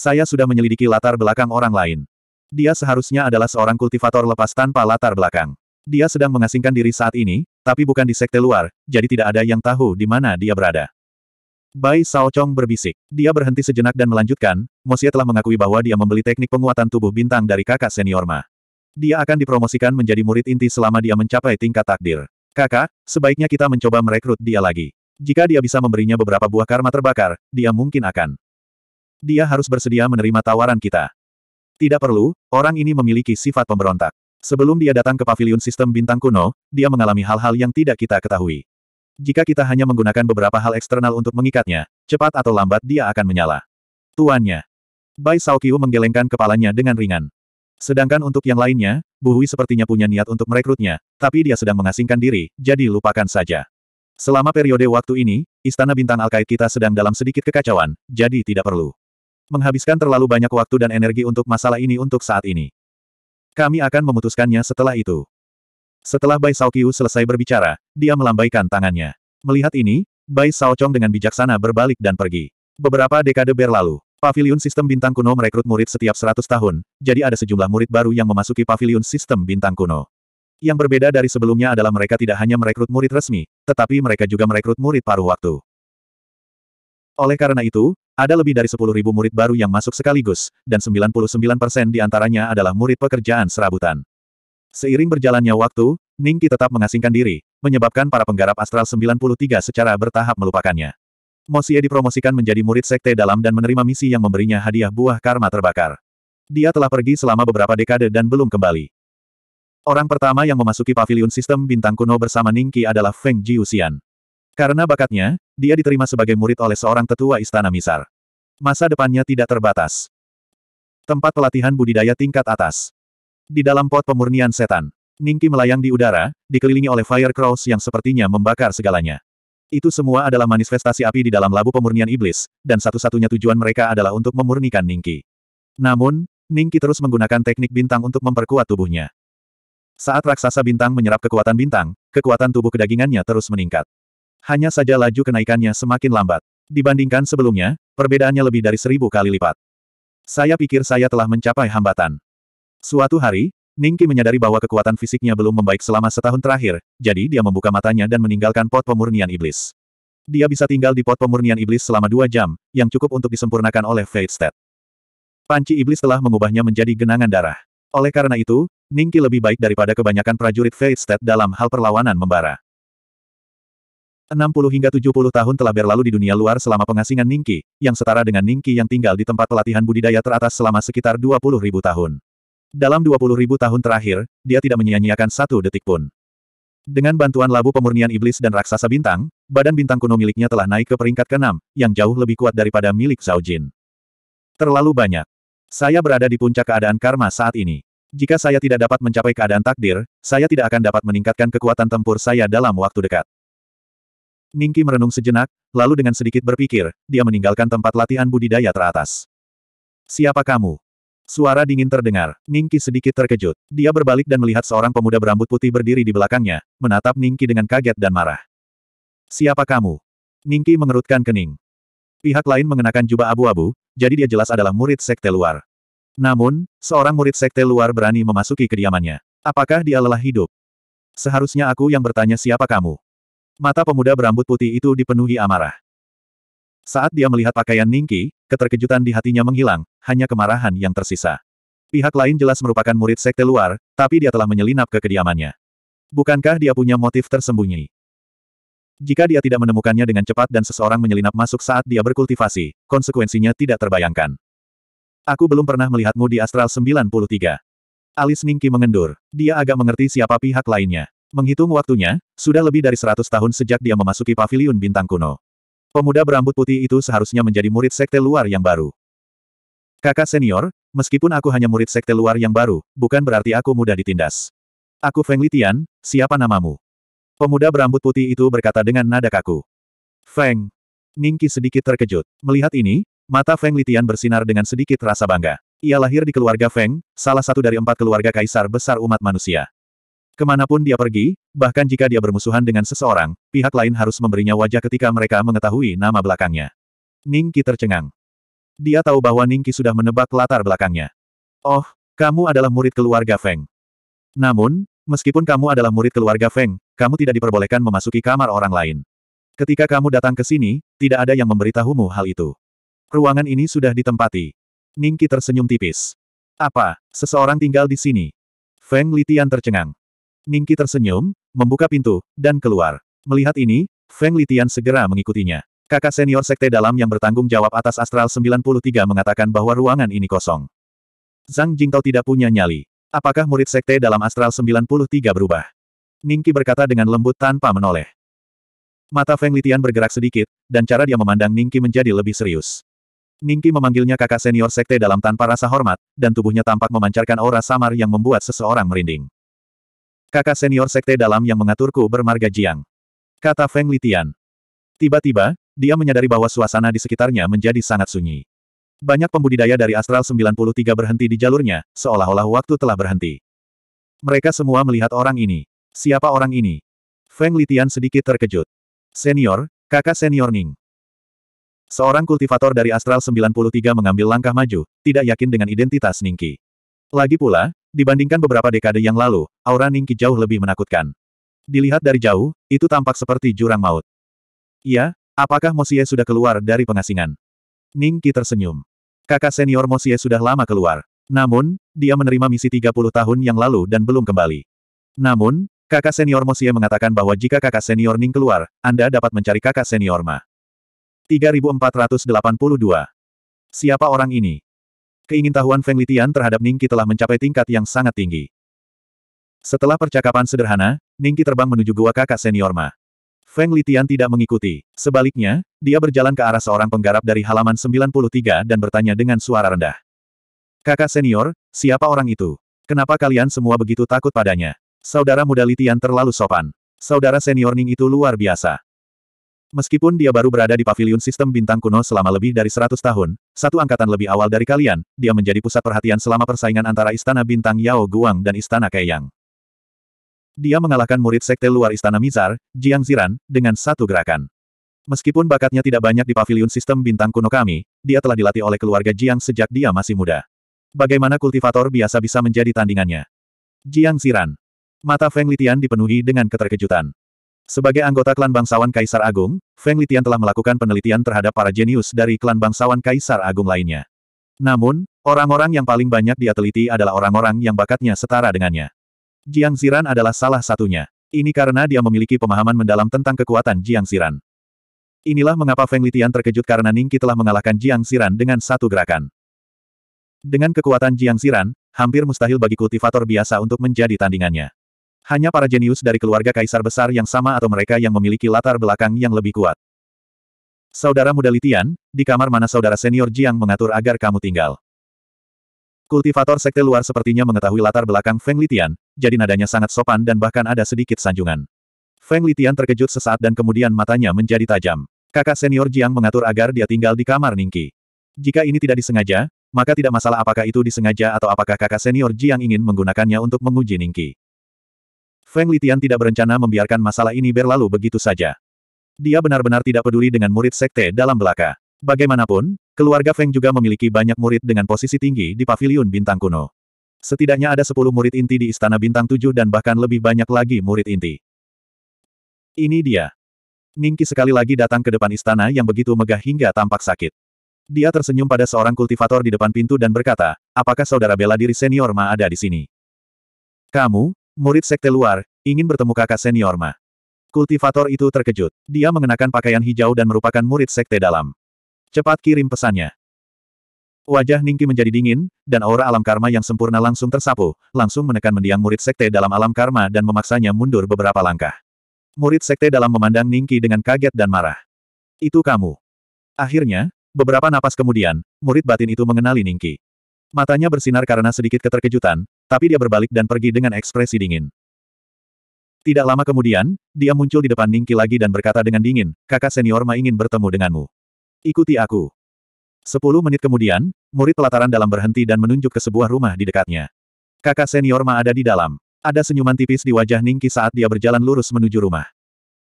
Saya sudah menyelidiki latar belakang orang lain. Dia seharusnya adalah seorang kultivator lepas tanpa latar belakang. Dia sedang mengasingkan diri saat ini, tapi bukan di sekte luar, jadi tidak ada yang tahu di mana dia berada. Bai Sao berbisik. Dia berhenti sejenak dan melanjutkan, Mosia telah mengakui bahwa dia membeli teknik penguatan tubuh bintang dari kakak senior Ma. Dia akan dipromosikan menjadi murid inti selama dia mencapai tingkat takdir. Kakak, sebaiknya kita mencoba merekrut dia lagi. Jika dia bisa memberinya beberapa buah karma terbakar, dia mungkin akan dia harus bersedia menerima tawaran kita. Tidak perlu, orang ini memiliki sifat pemberontak. Sebelum dia datang ke pavilion sistem bintang kuno, dia mengalami hal-hal yang tidak kita ketahui. Jika kita hanya menggunakan beberapa hal eksternal untuk mengikatnya, cepat atau lambat dia akan menyala. Tuannya. Bai Saokyu menggelengkan kepalanya dengan ringan. Sedangkan untuk yang lainnya, Bu sepertinya punya niat untuk merekrutnya, tapi dia sedang mengasingkan diri, jadi lupakan saja. Selama periode waktu ini, Istana Bintang Alkait kita sedang dalam sedikit kekacauan, jadi tidak perlu menghabiskan terlalu banyak waktu dan energi untuk masalah ini untuk saat ini. Kami akan memutuskannya setelah itu. Setelah Bai Saokyu selesai berbicara, dia melambaikan tangannya. Melihat ini, Bai Saochong dengan bijaksana berbalik dan pergi. Beberapa dekade berlalu, pavilion sistem bintang kuno merekrut murid setiap 100 tahun, jadi ada sejumlah murid baru yang memasuki pavilion sistem bintang kuno. Yang berbeda dari sebelumnya adalah mereka tidak hanya merekrut murid resmi, tetapi mereka juga merekrut murid paruh waktu. Oleh karena itu, ada lebih dari 10.000 murid baru yang masuk sekaligus, dan 99% di antaranya adalah murid pekerjaan serabutan. Seiring berjalannya waktu, Ningki tetap mengasingkan diri, menyebabkan para penggarap Astral 93 secara bertahap melupakannya. Mosie dipromosikan menjadi murid sekte dalam dan menerima misi yang memberinya hadiah buah karma terbakar. Dia telah pergi selama beberapa dekade dan belum kembali. Orang pertama yang memasuki paviliun sistem bintang kuno bersama Ningki adalah Feng Jiuxian. Karena bakatnya, dia diterima sebagai murid oleh seorang tetua istana Misar. Masa depannya tidak terbatas. Tempat pelatihan budidaya tingkat atas. Di dalam pot pemurnian setan, Ningki melayang di udara, dikelilingi oleh fire Cross yang sepertinya membakar segalanya. Itu semua adalah manifestasi api di dalam labu pemurnian iblis, dan satu-satunya tujuan mereka adalah untuk memurnikan Ningki. Namun, Ningki terus menggunakan teknik bintang untuk memperkuat tubuhnya. Saat raksasa bintang menyerap kekuatan bintang, kekuatan tubuh kedagingannya terus meningkat. Hanya saja laju kenaikannya semakin lambat. Dibandingkan sebelumnya, perbedaannya lebih dari seribu kali lipat. Saya pikir saya telah mencapai hambatan. Suatu hari, Ningki menyadari bahwa kekuatan fisiknya belum membaik selama setahun terakhir, jadi dia membuka matanya dan meninggalkan pot pemurnian iblis. Dia bisa tinggal di pot pemurnian iblis selama dua jam, yang cukup untuk disempurnakan oleh Fate State. Panci iblis telah mengubahnya menjadi genangan darah. Oleh karena itu, Ningki lebih baik daripada kebanyakan prajurit Fate State dalam hal perlawanan membara. 60 hingga 70 tahun telah berlalu di dunia luar selama pengasingan Ningki, yang setara dengan Ningki yang tinggal di tempat pelatihan budidaya teratas selama sekitar 20 ribu tahun. Dalam 20 ribu tahun terakhir, dia tidak menyia-nyiakan satu detik pun. Dengan bantuan labu pemurnian iblis dan raksasa bintang, badan bintang kuno miliknya telah naik ke peringkat keenam, yang jauh lebih kuat daripada milik Zhao Jin. Terlalu banyak. Saya berada di puncak keadaan karma saat ini. Jika saya tidak dapat mencapai keadaan takdir, saya tidak akan dapat meningkatkan kekuatan tempur saya dalam waktu dekat. Ningki merenung sejenak, lalu dengan sedikit berpikir, dia meninggalkan tempat latihan budidaya teratas. Siapa kamu? Suara dingin terdengar. Ningki sedikit terkejut. Dia berbalik dan melihat seorang pemuda berambut putih berdiri di belakangnya, menatap Ningki dengan kaget dan marah. Siapa kamu? Ningki mengerutkan kening. Pihak lain mengenakan jubah abu-abu, jadi dia jelas adalah murid sekte luar. Namun, seorang murid sekte luar berani memasuki kediamannya. Apakah dia lelah hidup? Seharusnya aku yang bertanya siapa kamu. Mata pemuda berambut putih itu dipenuhi amarah. Saat dia melihat pakaian Ningki, keterkejutan di hatinya menghilang, hanya kemarahan yang tersisa. Pihak lain jelas merupakan murid sekte luar, tapi dia telah menyelinap ke kediamannya. Bukankah dia punya motif tersembunyi? Jika dia tidak menemukannya dengan cepat dan seseorang menyelinap masuk saat dia berkultivasi, konsekuensinya tidak terbayangkan. Aku belum pernah melihatmu di Astral 93. Alis Ningki mengendur. Dia agak mengerti siapa pihak lainnya. Menghitung waktunya, sudah lebih dari seratus tahun sejak dia memasuki paviliun bintang kuno. Pemuda berambut putih itu seharusnya menjadi murid sekte luar yang baru. Kakak senior, meskipun aku hanya murid sekte luar yang baru, bukan berarti aku mudah ditindas. Aku Feng Litian, siapa namamu? Pemuda berambut putih itu berkata dengan nada kaku. Feng. Ningki sedikit terkejut. Melihat ini, mata Feng Litian bersinar dengan sedikit rasa bangga. Ia lahir di keluarga Feng, salah satu dari empat keluarga kaisar besar umat manusia. Kemanapun dia pergi, bahkan jika dia bermusuhan dengan seseorang, pihak lain harus memberinya wajah ketika mereka mengetahui nama belakangnya. Ningki tercengang. Dia tahu bahwa Ningki sudah menebak latar belakangnya. Oh, kamu adalah murid keluarga Feng. Namun, meskipun kamu adalah murid keluarga Feng, kamu tidak diperbolehkan memasuki kamar orang lain. Ketika kamu datang ke sini, tidak ada yang memberitahumu hal itu. Ruangan ini sudah ditempati. Ningki tersenyum tipis. Apa, seseorang tinggal di sini? Feng Litian tercengang. Ningki tersenyum, membuka pintu, dan keluar. Melihat ini, Feng Litian segera mengikutinya. Kakak senior sekte dalam yang bertanggung jawab atas Astral 93 mengatakan bahwa ruangan ini kosong. Zhang Jingtao tidak punya nyali. Apakah murid sekte dalam Astral 93 berubah? Ningki berkata dengan lembut tanpa menoleh. Mata Feng Litian bergerak sedikit, dan cara dia memandang Ningki menjadi lebih serius. Ningki memanggilnya kakak senior sekte dalam tanpa rasa hormat, dan tubuhnya tampak memancarkan aura samar yang membuat seseorang merinding. Kakak senior sekte dalam yang mengaturku bermarga Jiang. Kata Feng Litian. Tiba-tiba, dia menyadari bahwa suasana di sekitarnya menjadi sangat sunyi. Banyak pembudidaya dari Astral 93 berhenti di jalurnya, seolah-olah waktu telah berhenti. Mereka semua melihat orang ini. Siapa orang ini? Feng Litian sedikit terkejut. Senior, kakak senior Ning. Seorang kultivator dari Astral 93 mengambil langkah maju, tidak yakin dengan identitas Ningki. Lagi pula, Dibandingkan beberapa dekade yang lalu, aura Ningki jauh lebih menakutkan. Dilihat dari jauh, itu tampak seperti jurang maut. Iya, apakah Mosie sudah keluar dari pengasingan? Ningki tersenyum. Kakak senior Mosie sudah lama keluar. Namun, dia menerima misi 30 tahun yang lalu dan belum kembali. Namun, kakak senior Mosie mengatakan bahwa jika kakak senior Ning keluar, Anda dapat mencari kakak senior Ma. 3482. Siapa orang ini? Keingintahuan Feng Litian terhadap Ningki telah mencapai tingkat yang sangat tinggi. Setelah percakapan sederhana, Ningki terbang menuju gua kakak senior Ma. Feng Litian tidak mengikuti. Sebaliknya, dia berjalan ke arah seorang penggarap dari halaman 93 dan bertanya dengan suara rendah. Kakak senior, siapa orang itu? Kenapa kalian semua begitu takut padanya? Saudara muda Litian terlalu sopan. Saudara senior Ning itu luar biasa. Meskipun dia baru berada di pavilion sistem bintang kuno selama lebih dari 100 tahun, satu angkatan lebih awal dari kalian, dia menjadi pusat perhatian selama persaingan antara Istana Bintang Yao Guang dan Istana Kaiyang. Dia mengalahkan murid sekte luar Istana Mizar, Jiang Ziran, dengan satu gerakan. Meskipun bakatnya tidak banyak di pavilion sistem bintang kuno kami, dia telah dilatih oleh keluarga Jiang sejak dia masih muda. Bagaimana kultivator biasa bisa menjadi tandingannya? Jiang Ziran. Mata Feng Litian dipenuhi dengan keterkejutan. Sebagai anggota klan bangsawan Kaisar Agung, Feng Litian telah melakukan penelitian terhadap para jenius dari klan bangsawan Kaisar Agung lainnya. Namun, orang-orang yang paling banyak dia teliti adalah orang-orang yang bakatnya setara dengannya. Jiang Ziran adalah salah satunya. Ini karena dia memiliki pemahaman mendalam tentang kekuatan Jiang Ziran. Inilah mengapa Feng Litian terkejut karena Ningki telah mengalahkan Jiang Ziran dengan satu gerakan. Dengan kekuatan Jiang Ziran, hampir mustahil bagi kultivator biasa untuk menjadi tandingannya. Hanya para jenius dari keluarga kaisar besar yang sama atau mereka yang memiliki latar belakang yang lebih kuat. Saudara muda Litian, di kamar mana saudara senior Jiang mengatur agar kamu tinggal? Kultivator sekte luar sepertinya mengetahui latar belakang Feng Litian, jadi nadanya sangat sopan dan bahkan ada sedikit sanjungan. Feng Litian terkejut sesaat dan kemudian matanya menjadi tajam. Kakak senior Jiang mengatur agar dia tinggal di kamar Ningki. Jika ini tidak disengaja, maka tidak masalah apakah itu disengaja atau apakah kakak senior Jiang ingin menggunakannya untuk menguji Ningki. Feng Litian tidak berencana membiarkan masalah ini berlalu begitu saja. Dia benar-benar tidak peduli dengan murid sekte dalam belaka. Bagaimanapun, keluarga Feng juga memiliki banyak murid dengan posisi tinggi di paviliun bintang kuno. Setidaknya ada 10 murid inti di Istana Bintang 7 dan bahkan lebih banyak lagi murid inti. Ini dia. Ningki sekali lagi datang ke depan istana yang begitu megah hingga tampak sakit. Dia tersenyum pada seorang kultivator di depan pintu dan berkata, apakah saudara bela diri senior Ma ada di sini? Kamu, Murid sekte luar, ingin bertemu kakak senior Ma. Kultivator itu terkejut. Dia mengenakan pakaian hijau dan merupakan murid sekte dalam. Cepat kirim pesannya. Wajah Ningki menjadi dingin, dan aura alam karma yang sempurna langsung tersapu, langsung menekan mendiang murid sekte dalam alam karma dan memaksanya mundur beberapa langkah. Murid sekte dalam memandang Ningki dengan kaget dan marah. Itu kamu. Akhirnya, beberapa napas kemudian, murid batin itu mengenali Ningki. Matanya bersinar karena sedikit keterkejutan, tapi dia berbalik dan pergi dengan ekspresi dingin. Tidak lama kemudian, dia muncul di depan Ningki lagi dan berkata dengan dingin, kakak senior Ma ingin bertemu denganmu. Ikuti aku. Sepuluh menit kemudian, murid pelataran dalam berhenti dan menunjuk ke sebuah rumah di dekatnya. Kakak senior Ma ada di dalam. Ada senyuman tipis di wajah Ningki saat dia berjalan lurus menuju rumah.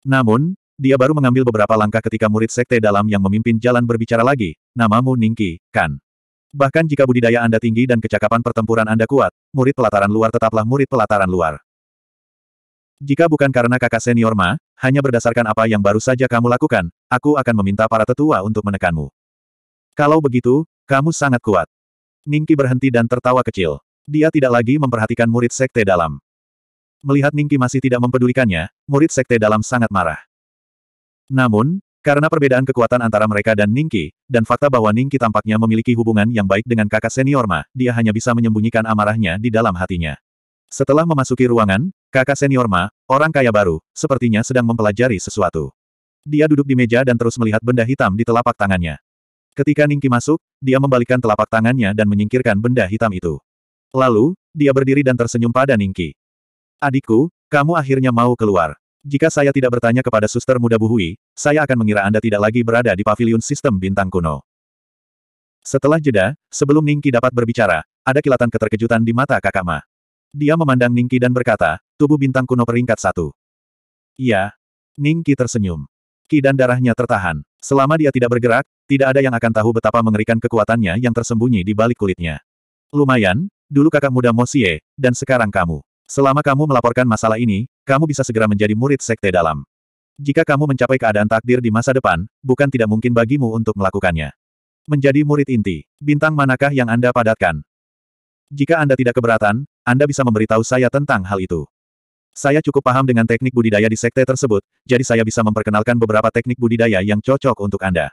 Namun, dia baru mengambil beberapa langkah ketika murid sekte dalam yang memimpin jalan berbicara lagi, namamu Ningki, kan? Bahkan jika budidaya Anda tinggi dan kecakapan pertempuran Anda kuat, murid pelataran luar tetaplah murid pelataran luar. Jika bukan karena kakak senior Ma, hanya berdasarkan apa yang baru saja kamu lakukan, aku akan meminta para tetua untuk menekanmu. Kalau begitu, kamu sangat kuat. Ningki berhenti dan tertawa kecil. Dia tidak lagi memperhatikan murid sekte dalam. Melihat Ningki masih tidak mempedulikannya, murid sekte dalam sangat marah. Namun, karena perbedaan kekuatan antara mereka dan Ningki, dan fakta bahwa Ningki tampaknya memiliki hubungan yang baik dengan kakak senior Ma, dia hanya bisa menyembunyikan amarahnya di dalam hatinya. Setelah memasuki ruangan, kakak senior Ma, orang kaya baru, sepertinya sedang mempelajari sesuatu. Dia duduk di meja dan terus melihat benda hitam di telapak tangannya. Ketika Ningki masuk, dia membalikkan telapak tangannya dan menyingkirkan benda hitam itu. Lalu, dia berdiri dan tersenyum pada Ningki. Adikku, kamu akhirnya mau keluar. Jika saya tidak bertanya kepada suster muda Buhui, saya akan mengira Anda tidak lagi berada di pavilion sistem bintang kuno. Setelah jeda, sebelum Ningki dapat berbicara, ada kilatan keterkejutan di mata kakak Ma. Dia memandang Ningki dan berkata, tubuh bintang kuno peringkat satu. Iya. Ningki tersenyum. Ki dan darahnya tertahan. Selama dia tidak bergerak, tidak ada yang akan tahu betapa mengerikan kekuatannya yang tersembunyi di balik kulitnya. Lumayan, dulu kakak muda Mosie, dan sekarang kamu. Selama kamu melaporkan masalah ini, kamu bisa segera menjadi murid sekte dalam. Jika kamu mencapai keadaan takdir di masa depan, bukan tidak mungkin bagimu untuk melakukannya. Menjadi murid inti, bintang manakah yang Anda padatkan? Jika Anda tidak keberatan, Anda bisa memberitahu saya tentang hal itu. Saya cukup paham dengan teknik budidaya di sekte tersebut, jadi saya bisa memperkenalkan beberapa teknik budidaya yang cocok untuk Anda.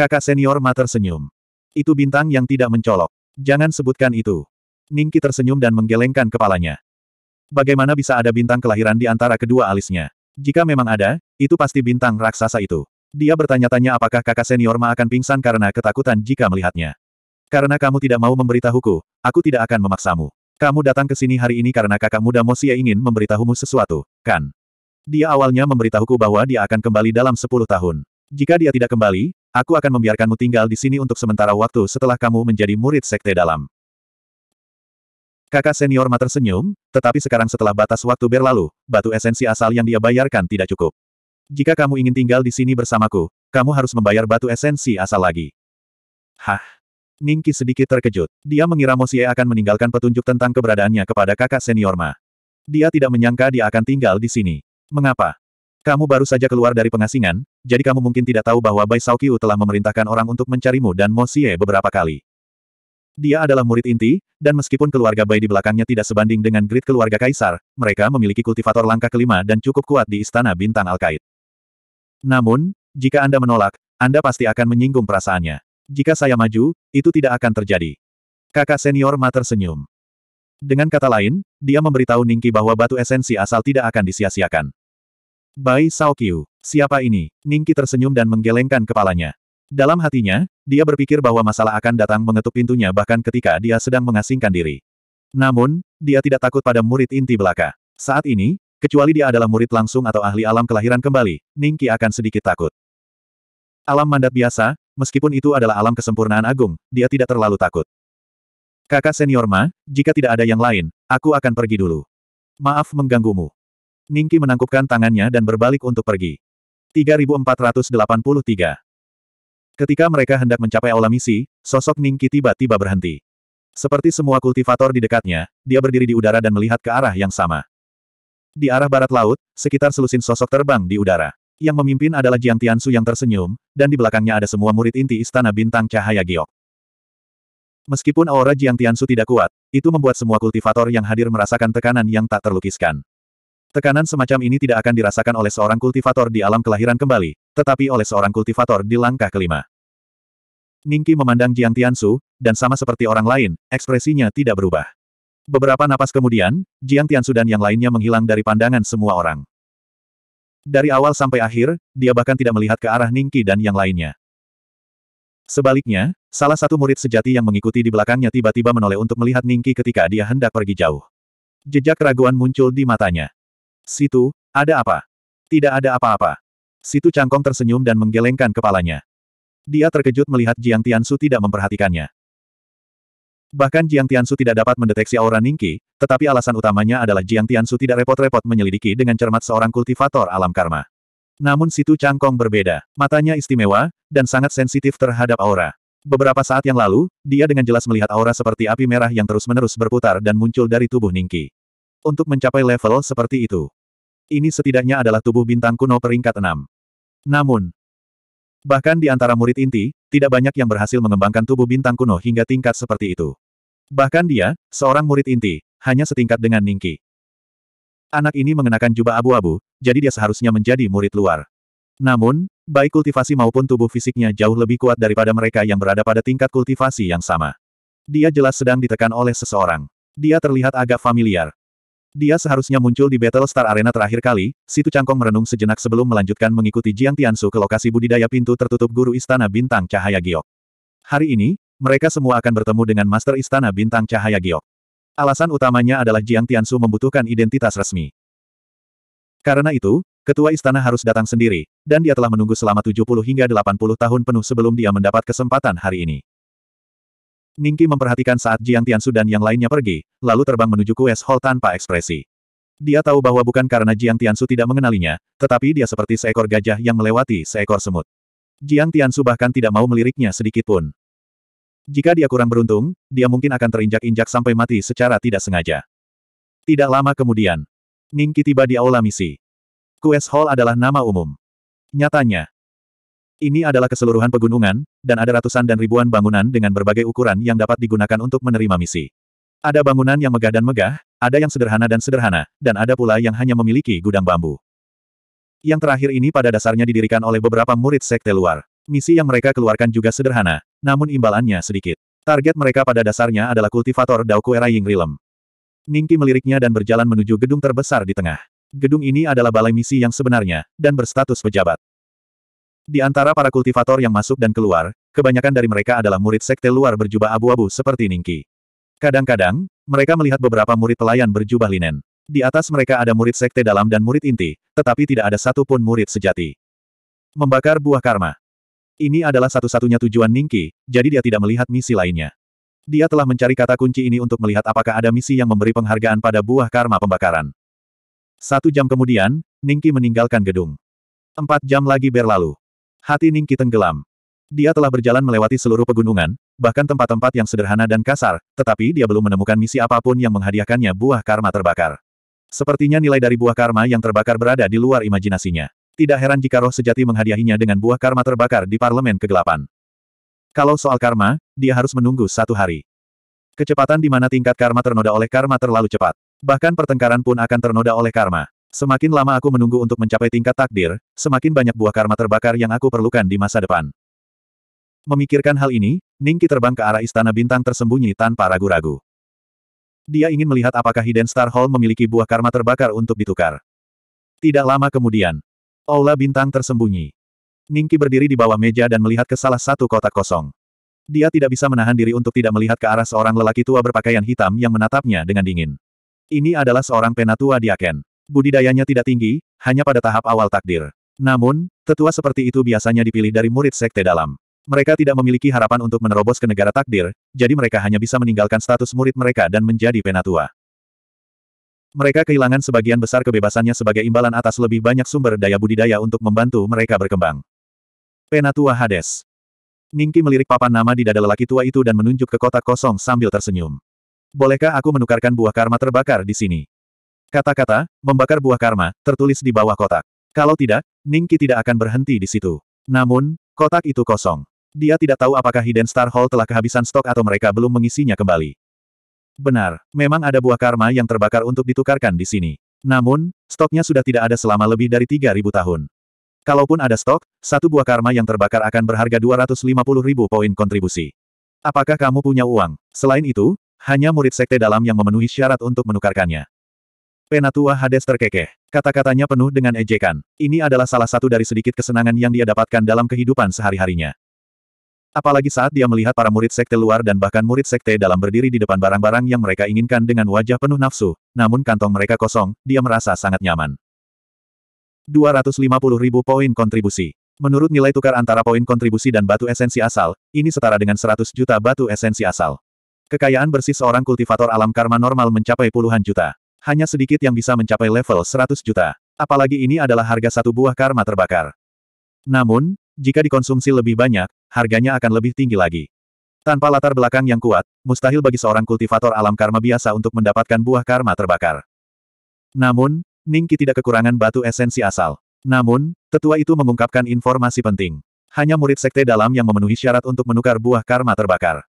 Kakak senior mater tersenyum. Itu bintang yang tidak mencolok. Jangan sebutkan itu. Ningki tersenyum dan menggelengkan kepalanya. Bagaimana bisa ada bintang kelahiran di antara kedua alisnya? Jika memang ada, itu pasti bintang raksasa itu. Dia bertanya-tanya apakah kakak senior Ma akan pingsan karena ketakutan jika melihatnya. Karena kamu tidak mau memberitahuku, aku tidak akan memaksamu. Kamu datang ke sini hari ini karena kakak muda Mosia ingin memberitahumu sesuatu, kan? Dia awalnya memberitahuku bahwa dia akan kembali dalam 10 tahun. Jika dia tidak kembali, aku akan membiarkanmu tinggal di sini untuk sementara waktu setelah kamu menjadi murid sekte dalam. Kakak senior Ma tersenyum, tetapi sekarang setelah batas waktu berlalu, batu esensi asal yang dia bayarkan tidak cukup. Jika kamu ingin tinggal di sini bersamaku, kamu harus membayar batu esensi asal lagi. Hah? Ningki sedikit terkejut. Dia mengira Mosie akan meninggalkan petunjuk tentang keberadaannya kepada kakak senior Ma. Dia tidak menyangka dia akan tinggal di sini. Mengapa? Kamu baru saja keluar dari pengasingan, jadi kamu mungkin tidak tahu bahwa Bai Saokyu telah memerintahkan orang untuk mencarimu dan Mosie beberapa kali. Dia adalah murid inti, dan meskipun keluarga Bai di belakangnya tidak sebanding dengan grid keluarga Kaisar, mereka memiliki kultivator langka kelima dan cukup kuat di Istana Bintang al Alkait. Namun, jika Anda menolak, Anda pasti akan menyinggung perasaannya. Jika saya maju, itu tidak akan terjadi. Kakak senior Ma tersenyum. Dengan kata lain, dia memberitahu Ningki bahwa batu esensi asal tidak akan disia-siakan. Bai Saokyu, siapa ini? Ningki tersenyum dan menggelengkan kepalanya. Dalam hatinya, dia berpikir bahwa masalah akan datang mengetuk pintunya bahkan ketika dia sedang mengasingkan diri. Namun, dia tidak takut pada murid inti belaka. Saat ini, kecuali dia adalah murid langsung atau ahli alam kelahiran kembali, Ningki akan sedikit takut. Alam mandat biasa, meskipun itu adalah alam kesempurnaan agung, dia tidak terlalu takut. Kakak senior Ma, jika tidak ada yang lain, aku akan pergi dulu. Maaf mengganggumu. Ningki menangkupkan tangannya dan berbalik untuk pergi. 3483 Ketika mereka hendak mencapai aula misi, sosok Ningki tiba-tiba berhenti. Seperti semua kultivator di dekatnya, dia berdiri di udara dan melihat ke arah yang sama. Di arah barat laut, sekitar selusin sosok terbang di udara. Yang memimpin adalah Jiang Tianshu yang tersenyum, dan di belakangnya ada semua murid inti Istana Bintang Cahaya Giok. Meskipun aura Jiang Tianshu tidak kuat, itu membuat semua kultivator yang hadir merasakan tekanan yang tak terlukiskan. Tekanan semacam ini tidak akan dirasakan oleh seorang kultivator di alam kelahiran kembali, tetapi oleh seorang kultivator di langkah kelima. Ningki memandang Jiang Tiansu, dan sama seperti orang lain, ekspresinya tidak berubah. Beberapa napas kemudian, Jiang Tiansu dan yang lainnya menghilang dari pandangan semua orang. Dari awal sampai akhir, dia bahkan tidak melihat ke arah Ningki dan yang lainnya. Sebaliknya, salah satu murid sejati yang mengikuti di belakangnya tiba-tiba menoleh untuk melihat Ningki ketika dia hendak pergi jauh. Jejak keraguan muncul di matanya. Situ, ada apa? Tidak ada apa-apa. Situ Cangkong tersenyum dan menggelengkan kepalanya. Dia terkejut melihat Jiang Tiansu tidak memperhatikannya. Bahkan Jiang Tiansu tidak dapat mendeteksi aura Ningqi, tetapi alasan utamanya adalah Jiang Tiansu tidak repot-repot menyelidiki dengan cermat seorang kultivator alam karma. Namun situ Cangkong berbeda. Matanya istimewa, dan sangat sensitif terhadap aura. Beberapa saat yang lalu, dia dengan jelas melihat aura seperti api merah yang terus-menerus berputar dan muncul dari tubuh Ningqi. Untuk mencapai level seperti itu. Ini setidaknya adalah tubuh bintang kuno peringkat 6. Namun, bahkan di antara murid inti, tidak banyak yang berhasil mengembangkan tubuh bintang kuno hingga tingkat seperti itu. Bahkan dia, seorang murid inti, hanya setingkat dengan Ningki. Anak ini mengenakan jubah abu-abu, jadi dia seharusnya menjadi murid luar. Namun, baik kultivasi maupun tubuh fisiknya jauh lebih kuat daripada mereka yang berada pada tingkat kultivasi yang sama. Dia jelas sedang ditekan oleh seseorang. Dia terlihat agak familiar. Dia seharusnya muncul di Battle Star Arena terakhir kali, Situ Cangkong merenung sejenak sebelum melanjutkan mengikuti Jiang Tiansu ke lokasi budidaya pintu tertutup guru Istana Bintang Cahaya Giok. Hari ini, mereka semua akan bertemu dengan Master Istana Bintang Cahaya Giok. Alasan utamanya adalah Jiang Tiansu membutuhkan identitas resmi. Karena itu, ketua istana harus datang sendiri, dan dia telah menunggu selama 70 hingga 80 tahun penuh sebelum dia mendapat kesempatan hari ini. Ningki memperhatikan saat Jiang Tiansu dan yang lainnya pergi, lalu terbang menuju Kues Hall tanpa ekspresi. Dia tahu bahwa bukan karena Jiang Tiansu tidak mengenalinya, tetapi dia seperti seekor gajah yang melewati seekor semut. Jiang Tiansu bahkan tidak mau meliriknya sedikitpun. Jika dia kurang beruntung, dia mungkin akan terinjak-injak sampai mati secara tidak sengaja. Tidak lama kemudian, Ningki tiba di aula misi. Quest Hall adalah nama umum. Nyatanya, ini adalah keseluruhan pegunungan, dan ada ratusan dan ribuan bangunan dengan berbagai ukuran yang dapat digunakan untuk menerima misi. Ada bangunan yang megah dan megah, ada yang sederhana dan sederhana, dan ada pula yang hanya memiliki gudang bambu. Yang terakhir ini pada dasarnya didirikan oleh beberapa murid sekte luar. Misi yang mereka keluarkan juga sederhana, namun imbalannya sedikit. Target mereka pada dasarnya adalah kultivator Daoku era Ying Rilem. Ningki meliriknya dan berjalan menuju gedung terbesar di tengah. Gedung ini adalah balai misi yang sebenarnya, dan berstatus pejabat. Di antara para kultivator yang masuk dan keluar, kebanyakan dari mereka adalah murid sekte luar berjubah abu-abu seperti Ningki. Kadang-kadang, mereka melihat beberapa murid pelayan berjubah linen. Di atas mereka ada murid sekte dalam dan murid inti, tetapi tidak ada satupun murid sejati. Membakar buah karma. Ini adalah satu-satunya tujuan Ningki, jadi dia tidak melihat misi lainnya. Dia telah mencari kata kunci ini untuk melihat apakah ada misi yang memberi penghargaan pada buah karma pembakaran. Satu jam kemudian, Ningki meninggalkan gedung. Empat jam lagi berlalu. Hati Ningki tenggelam. Dia telah berjalan melewati seluruh pegunungan, bahkan tempat-tempat yang sederhana dan kasar, tetapi dia belum menemukan misi apapun yang menghadiahkannya buah karma terbakar. Sepertinya nilai dari buah karma yang terbakar berada di luar imajinasinya. Tidak heran jika roh sejati menghadiahinya dengan buah karma terbakar di parlemen kegelapan. Kalau soal karma, dia harus menunggu satu hari. Kecepatan di mana tingkat karma ternoda oleh karma terlalu cepat. Bahkan pertengkaran pun akan ternoda oleh karma. Semakin lama aku menunggu untuk mencapai tingkat takdir, semakin banyak buah karma terbakar yang aku perlukan di masa depan. Memikirkan hal ini, Ningki terbang ke arah istana bintang tersembunyi tanpa ragu-ragu. Dia ingin melihat apakah Hidden Star Hall memiliki buah karma terbakar untuk ditukar. Tidak lama kemudian, Aula bintang tersembunyi. Ningki berdiri di bawah meja dan melihat ke salah satu kotak kosong. Dia tidak bisa menahan diri untuk tidak melihat ke arah seorang lelaki tua berpakaian hitam yang menatapnya dengan dingin. Ini adalah seorang penatua Diaken budidayanya tidak tinggi, hanya pada tahap awal takdir. Namun, tetua seperti itu biasanya dipilih dari murid sekte dalam. Mereka tidak memiliki harapan untuk menerobos ke negara takdir, jadi mereka hanya bisa meninggalkan status murid mereka dan menjadi penatua. Mereka kehilangan sebagian besar kebebasannya sebagai imbalan atas lebih banyak sumber daya budidaya untuk membantu mereka berkembang. Penatua Hades Ningki melirik papan nama di dada lelaki tua itu dan menunjuk ke kotak kosong sambil tersenyum. Bolehkah aku menukarkan buah karma terbakar di sini? Kata-kata, membakar buah karma, tertulis di bawah kotak. Kalau tidak, Ningki tidak akan berhenti di situ. Namun, kotak itu kosong. Dia tidak tahu apakah Hidden Star Hall telah kehabisan stok atau mereka belum mengisinya kembali. Benar, memang ada buah karma yang terbakar untuk ditukarkan di sini. Namun, stoknya sudah tidak ada selama lebih dari 3.000 tahun. Kalaupun ada stok, satu buah karma yang terbakar akan berharga 250.000 poin kontribusi. Apakah kamu punya uang? Selain itu, hanya murid sekte dalam yang memenuhi syarat untuk menukarkannya. Penatua Hades terkekeh. Kata-katanya penuh dengan ejekan. Ini adalah salah satu dari sedikit kesenangan yang dia dapatkan dalam kehidupan sehari-harinya. Apalagi saat dia melihat para murid sekte luar dan bahkan murid sekte dalam berdiri di depan barang-barang yang mereka inginkan dengan wajah penuh nafsu, namun kantong mereka kosong, dia merasa sangat nyaman. 250 ribu poin kontribusi. Menurut nilai tukar antara poin kontribusi dan batu esensi asal, ini setara dengan 100 juta batu esensi asal. Kekayaan bersih seorang kultivator alam karma normal mencapai puluhan juta. Hanya sedikit yang bisa mencapai level 100 juta. Apalagi ini adalah harga satu buah karma terbakar. Namun, jika dikonsumsi lebih banyak, harganya akan lebih tinggi lagi. Tanpa latar belakang yang kuat, mustahil bagi seorang kultivator alam karma biasa untuk mendapatkan buah karma terbakar. Namun, Ningki tidak kekurangan batu esensi asal. Namun, tetua itu mengungkapkan informasi penting. Hanya murid sekte dalam yang memenuhi syarat untuk menukar buah karma terbakar.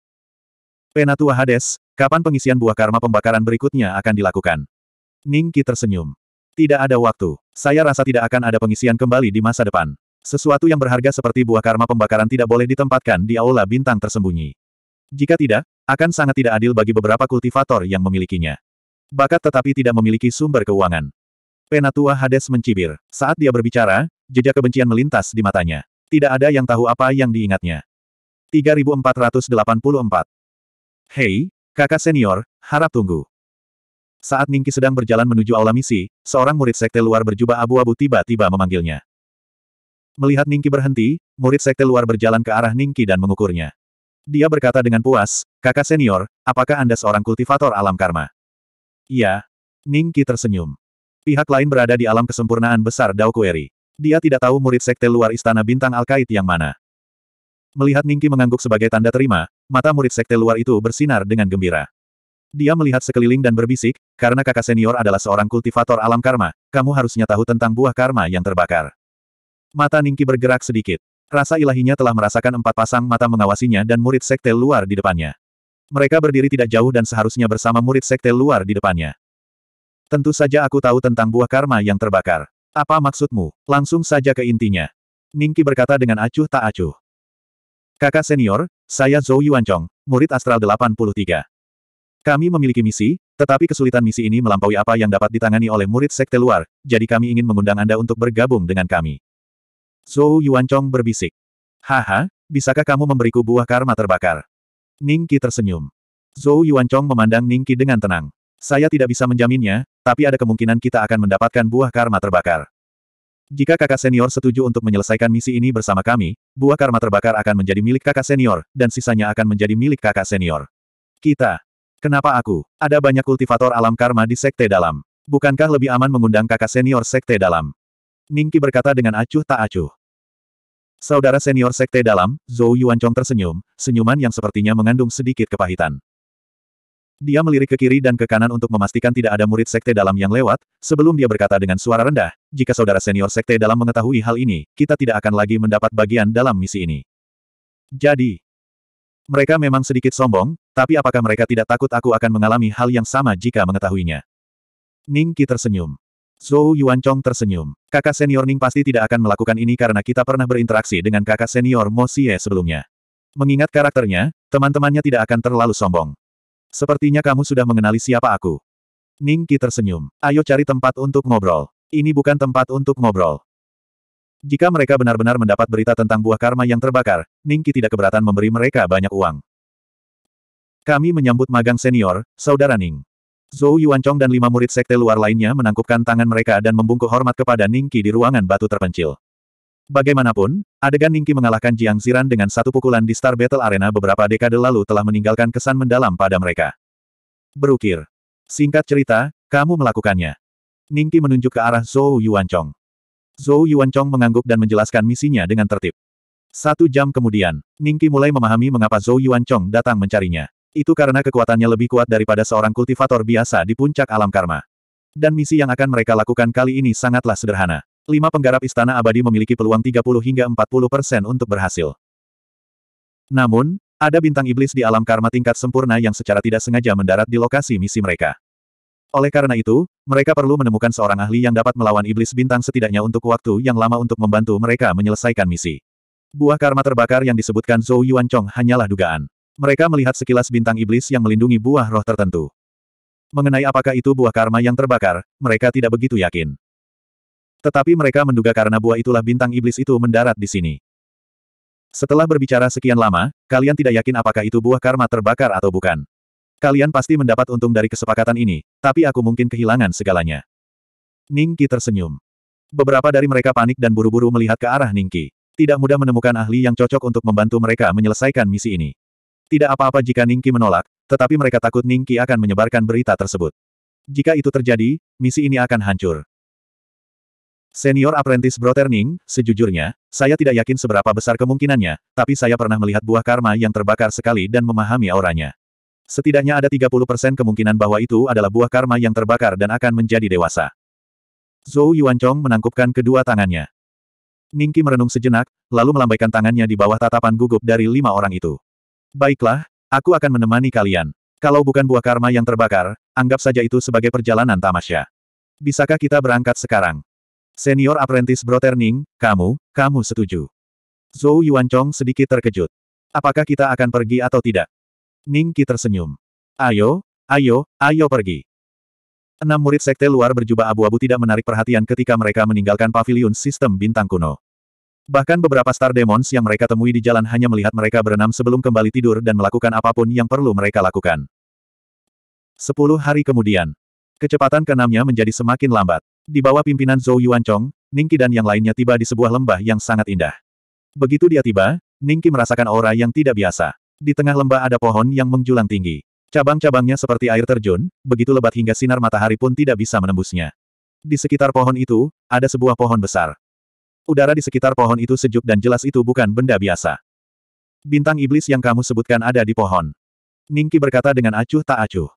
Penatua Hades, kapan pengisian buah karma pembakaran berikutnya akan dilakukan? Ningki tersenyum. Tidak ada waktu. Saya rasa tidak akan ada pengisian kembali di masa depan. Sesuatu yang berharga seperti buah karma pembakaran tidak boleh ditempatkan di aula bintang tersembunyi. Jika tidak, akan sangat tidak adil bagi beberapa kultivator yang memilikinya. Bakat tetapi tidak memiliki sumber keuangan. Penatua Hades mencibir. Saat dia berbicara, jejak kebencian melintas di matanya. Tidak ada yang tahu apa yang diingatnya. 3484 Hei, kakak senior, harap tunggu. Saat Ningki sedang berjalan menuju aula misi, seorang murid sekte luar berjubah abu-abu tiba-tiba memanggilnya. Melihat Ningki berhenti, murid sekte luar berjalan ke arah Ningki dan mengukurnya. Dia berkata dengan puas, kakak senior, apakah Anda seorang kultivator alam karma? Iya. Ningki tersenyum. Pihak lain berada di alam kesempurnaan besar Dao Kueri. Dia tidak tahu murid sekte luar istana bintang Alkait yang mana. Melihat Ningki mengangguk sebagai tanda terima, mata murid sekte luar itu bersinar dengan gembira. Dia melihat sekeliling dan berbisik, karena kakak senior adalah seorang kultivator alam karma, kamu harusnya tahu tentang buah karma yang terbakar. Mata Ningki bergerak sedikit. Rasa ilahinya telah merasakan empat pasang mata mengawasinya dan murid sekte luar di depannya. Mereka berdiri tidak jauh dan seharusnya bersama murid sekte luar di depannya. Tentu saja aku tahu tentang buah karma yang terbakar. Apa maksudmu? Langsung saja ke intinya. Ningki berkata dengan acuh tak acuh. Kakak senior, saya Zhou Yuanchong, murid Astral 83. Kami memiliki misi, tetapi kesulitan misi ini melampaui apa yang dapat ditangani oleh murid sekte luar, jadi kami ingin mengundang Anda untuk bergabung dengan kami. Zhou Yuanchong berbisik. Haha, bisakah kamu memberiku buah karma terbakar? Ningki tersenyum. Zhou Yuanchong memandang Ningki dengan tenang. Saya tidak bisa menjaminnya, tapi ada kemungkinan kita akan mendapatkan buah karma terbakar. Jika kakak senior setuju untuk menyelesaikan misi ini bersama kami, buah karma terbakar akan menjadi milik kakak senior, dan sisanya akan menjadi milik kakak senior. Kita Kenapa aku? Ada banyak kultivator alam karma di sekte dalam. Bukankah lebih aman mengundang kakak senior sekte dalam? Ningki berkata dengan acuh tak acuh. Saudara senior sekte dalam, Zhou Yuanchong tersenyum, senyuman yang sepertinya mengandung sedikit kepahitan. Dia melirik ke kiri dan ke kanan untuk memastikan tidak ada murid sekte dalam yang lewat, sebelum dia berkata dengan suara rendah, jika saudara senior sekte dalam mengetahui hal ini, kita tidak akan lagi mendapat bagian dalam misi ini. Jadi, mereka memang sedikit sombong, tapi apakah mereka tidak takut aku akan mengalami hal yang sama jika mengetahuinya? Ning Qi tersenyum. Zhou Yuanchong tersenyum. Kakak senior Ning pasti tidak akan melakukan ini karena kita pernah berinteraksi dengan kakak senior Mo Xie sebelumnya. Mengingat karakternya, teman-temannya tidak akan terlalu sombong. Sepertinya kamu sudah mengenali siapa aku. Ning Qi tersenyum. Ayo cari tempat untuk ngobrol. Ini bukan tempat untuk ngobrol. Jika mereka benar-benar mendapat berita tentang buah karma yang terbakar, Ningki tidak keberatan memberi mereka banyak uang. Kami menyambut magang senior, Saudara Ning. Zhou Yuanchong dan lima murid sekte luar lainnya menangkupkan tangan mereka dan membungkuk hormat kepada Ningki di ruangan batu terpencil. Bagaimanapun, adegan Ningki mengalahkan Jiang Ziran dengan satu pukulan di Star Battle Arena beberapa dekade lalu telah meninggalkan kesan mendalam pada mereka. Berukir. Singkat cerita, kamu melakukannya. Ningki menunjuk ke arah Zhou Yuanchong. Zhou Yuanchong mengangguk dan menjelaskan misinya dengan tertib. Satu jam kemudian, Ningki mulai memahami mengapa Zhou Yuanchong datang mencarinya. Itu karena kekuatannya lebih kuat daripada seorang kultivator biasa di puncak alam karma. Dan misi yang akan mereka lakukan kali ini sangatlah sederhana. Lima penggarap istana abadi memiliki peluang 30 hingga 40 persen untuk berhasil. Namun, ada bintang iblis di alam karma tingkat sempurna yang secara tidak sengaja mendarat di lokasi misi mereka. Oleh karena itu, mereka perlu menemukan seorang ahli yang dapat melawan iblis bintang setidaknya untuk waktu yang lama untuk membantu mereka menyelesaikan misi. Buah karma terbakar yang disebutkan Zhou Yuan Chong hanyalah dugaan. Mereka melihat sekilas bintang iblis yang melindungi buah roh tertentu. Mengenai apakah itu buah karma yang terbakar, mereka tidak begitu yakin. Tetapi mereka menduga karena buah itulah bintang iblis itu mendarat di sini. Setelah berbicara sekian lama, kalian tidak yakin apakah itu buah karma terbakar atau bukan. Kalian pasti mendapat untung dari kesepakatan ini, tapi aku mungkin kehilangan segalanya. Ningki tersenyum. Beberapa dari mereka panik dan buru-buru melihat ke arah Ningki. Tidak mudah menemukan ahli yang cocok untuk membantu mereka menyelesaikan misi ini. Tidak apa-apa jika Ningki menolak, tetapi mereka takut Ningki akan menyebarkan berita tersebut. Jika itu terjadi, misi ini akan hancur. Senior Apprentice Ning, sejujurnya, saya tidak yakin seberapa besar kemungkinannya, tapi saya pernah melihat buah karma yang terbakar sekali dan memahami auranya. Setidaknya ada 30% kemungkinan bahwa itu adalah buah karma yang terbakar dan akan menjadi dewasa. Zhou Yuanchong menangkupkan kedua tangannya. Ningki merenung sejenak, lalu melambaikan tangannya di bawah tatapan gugup dari lima orang itu. Baiklah, aku akan menemani kalian. Kalau bukan buah karma yang terbakar, anggap saja itu sebagai perjalanan tamasya. Bisakah kita berangkat sekarang? Senior apprentice Ning? kamu, kamu setuju. Zhou Yuanchong sedikit terkejut. Apakah kita akan pergi atau tidak? Ningki tersenyum. Ayo, ayo, ayo pergi. Enam murid sekte luar berjubah abu-abu tidak menarik perhatian ketika mereka meninggalkan paviliun sistem bintang kuno. Bahkan beberapa Star Demons yang mereka temui di jalan hanya melihat mereka berenam sebelum kembali tidur dan melakukan apapun yang perlu mereka lakukan. Sepuluh hari kemudian, kecepatan keenamnya menjadi semakin lambat. Di bawah pimpinan Zhou Yuanchong, Ningki dan yang lainnya tiba di sebuah lembah yang sangat indah. Begitu dia tiba, Ningki merasakan aura yang tidak biasa. Di tengah lembah ada pohon yang menjulang tinggi. Cabang-cabangnya seperti air terjun, begitu lebat hingga sinar matahari pun tidak bisa menembusnya. Di sekitar pohon itu, ada sebuah pohon besar. Udara di sekitar pohon itu sejuk dan jelas itu bukan benda biasa. Bintang iblis yang kamu sebutkan ada di pohon. Ningki berkata dengan acuh tak acuh.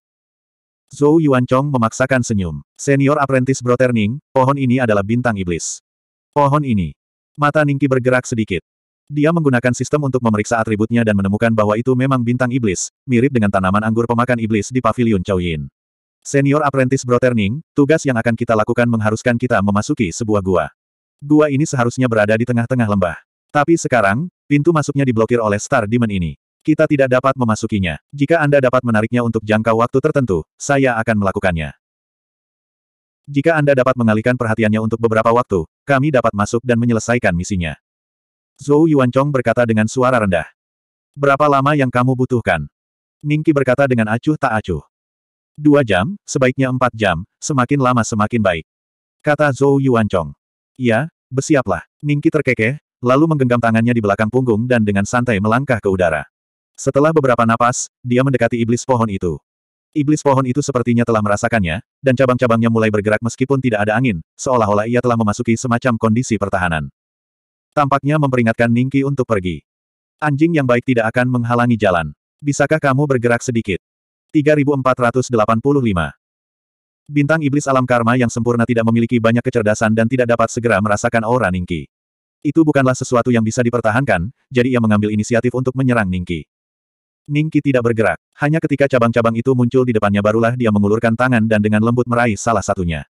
Zhou Yuanchong memaksakan senyum. Senior apprentice Broterning, pohon ini adalah bintang iblis. Pohon ini. Mata Ningki bergerak sedikit. Dia menggunakan sistem untuk memeriksa atributnya dan menemukan bahwa itu memang bintang iblis, mirip dengan tanaman anggur pemakan iblis di pavilion Yin. Senior Apprentice Broterning, tugas yang akan kita lakukan mengharuskan kita memasuki sebuah gua. Gua ini seharusnya berada di tengah-tengah lembah. Tapi sekarang, pintu masuknya diblokir oleh Star Demon ini. Kita tidak dapat memasukinya. Jika Anda dapat menariknya untuk jangka waktu tertentu, saya akan melakukannya. Jika Anda dapat mengalihkan perhatiannya untuk beberapa waktu, kami dapat masuk dan menyelesaikan misinya. Zhou Yuanchong berkata dengan suara rendah. Berapa lama yang kamu butuhkan? Ningki berkata dengan acuh tak acuh. Dua jam, sebaiknya empat jam, semakin lama semakin baik. Kata Zhou Yuanchong. Ya, bersiaplah. Ningki terkekeh, lalu menggenggam tangannya di belakang punggung dan dengan santai melangkah ke udara. Setelah beberapa napas, dia mendekati iblis pohon itu. Iblis pohon itu sepertinya telah merasakannya, dan cabang-cabangnya mulai bergerak meskipun tidak ada angin, seolah-olah ia telah memasuki semacam kondisi pertahanan. Tampaknya memperingatkan Ningki untuk pergi. Anjing yang baik tidak akan menghalangi jalan. Bisakah kamu bergerak sedikit? 3485. Bintang iblis alam karma yang sempurna tidak memiliki banyak kecerdasan dan tidak dapat segera merasakan aura Ningki. Itu bukanlah sesuatu yang bisa dipertahankan, jadi ia mengambil inisiatif untuk menyerang Ningki. Ningki tidak bergerak, hanya ketika cabang-cabang itu muncul di depannya barulah dia mengulurkan tangan dan dengan lembut meraih salah satunya.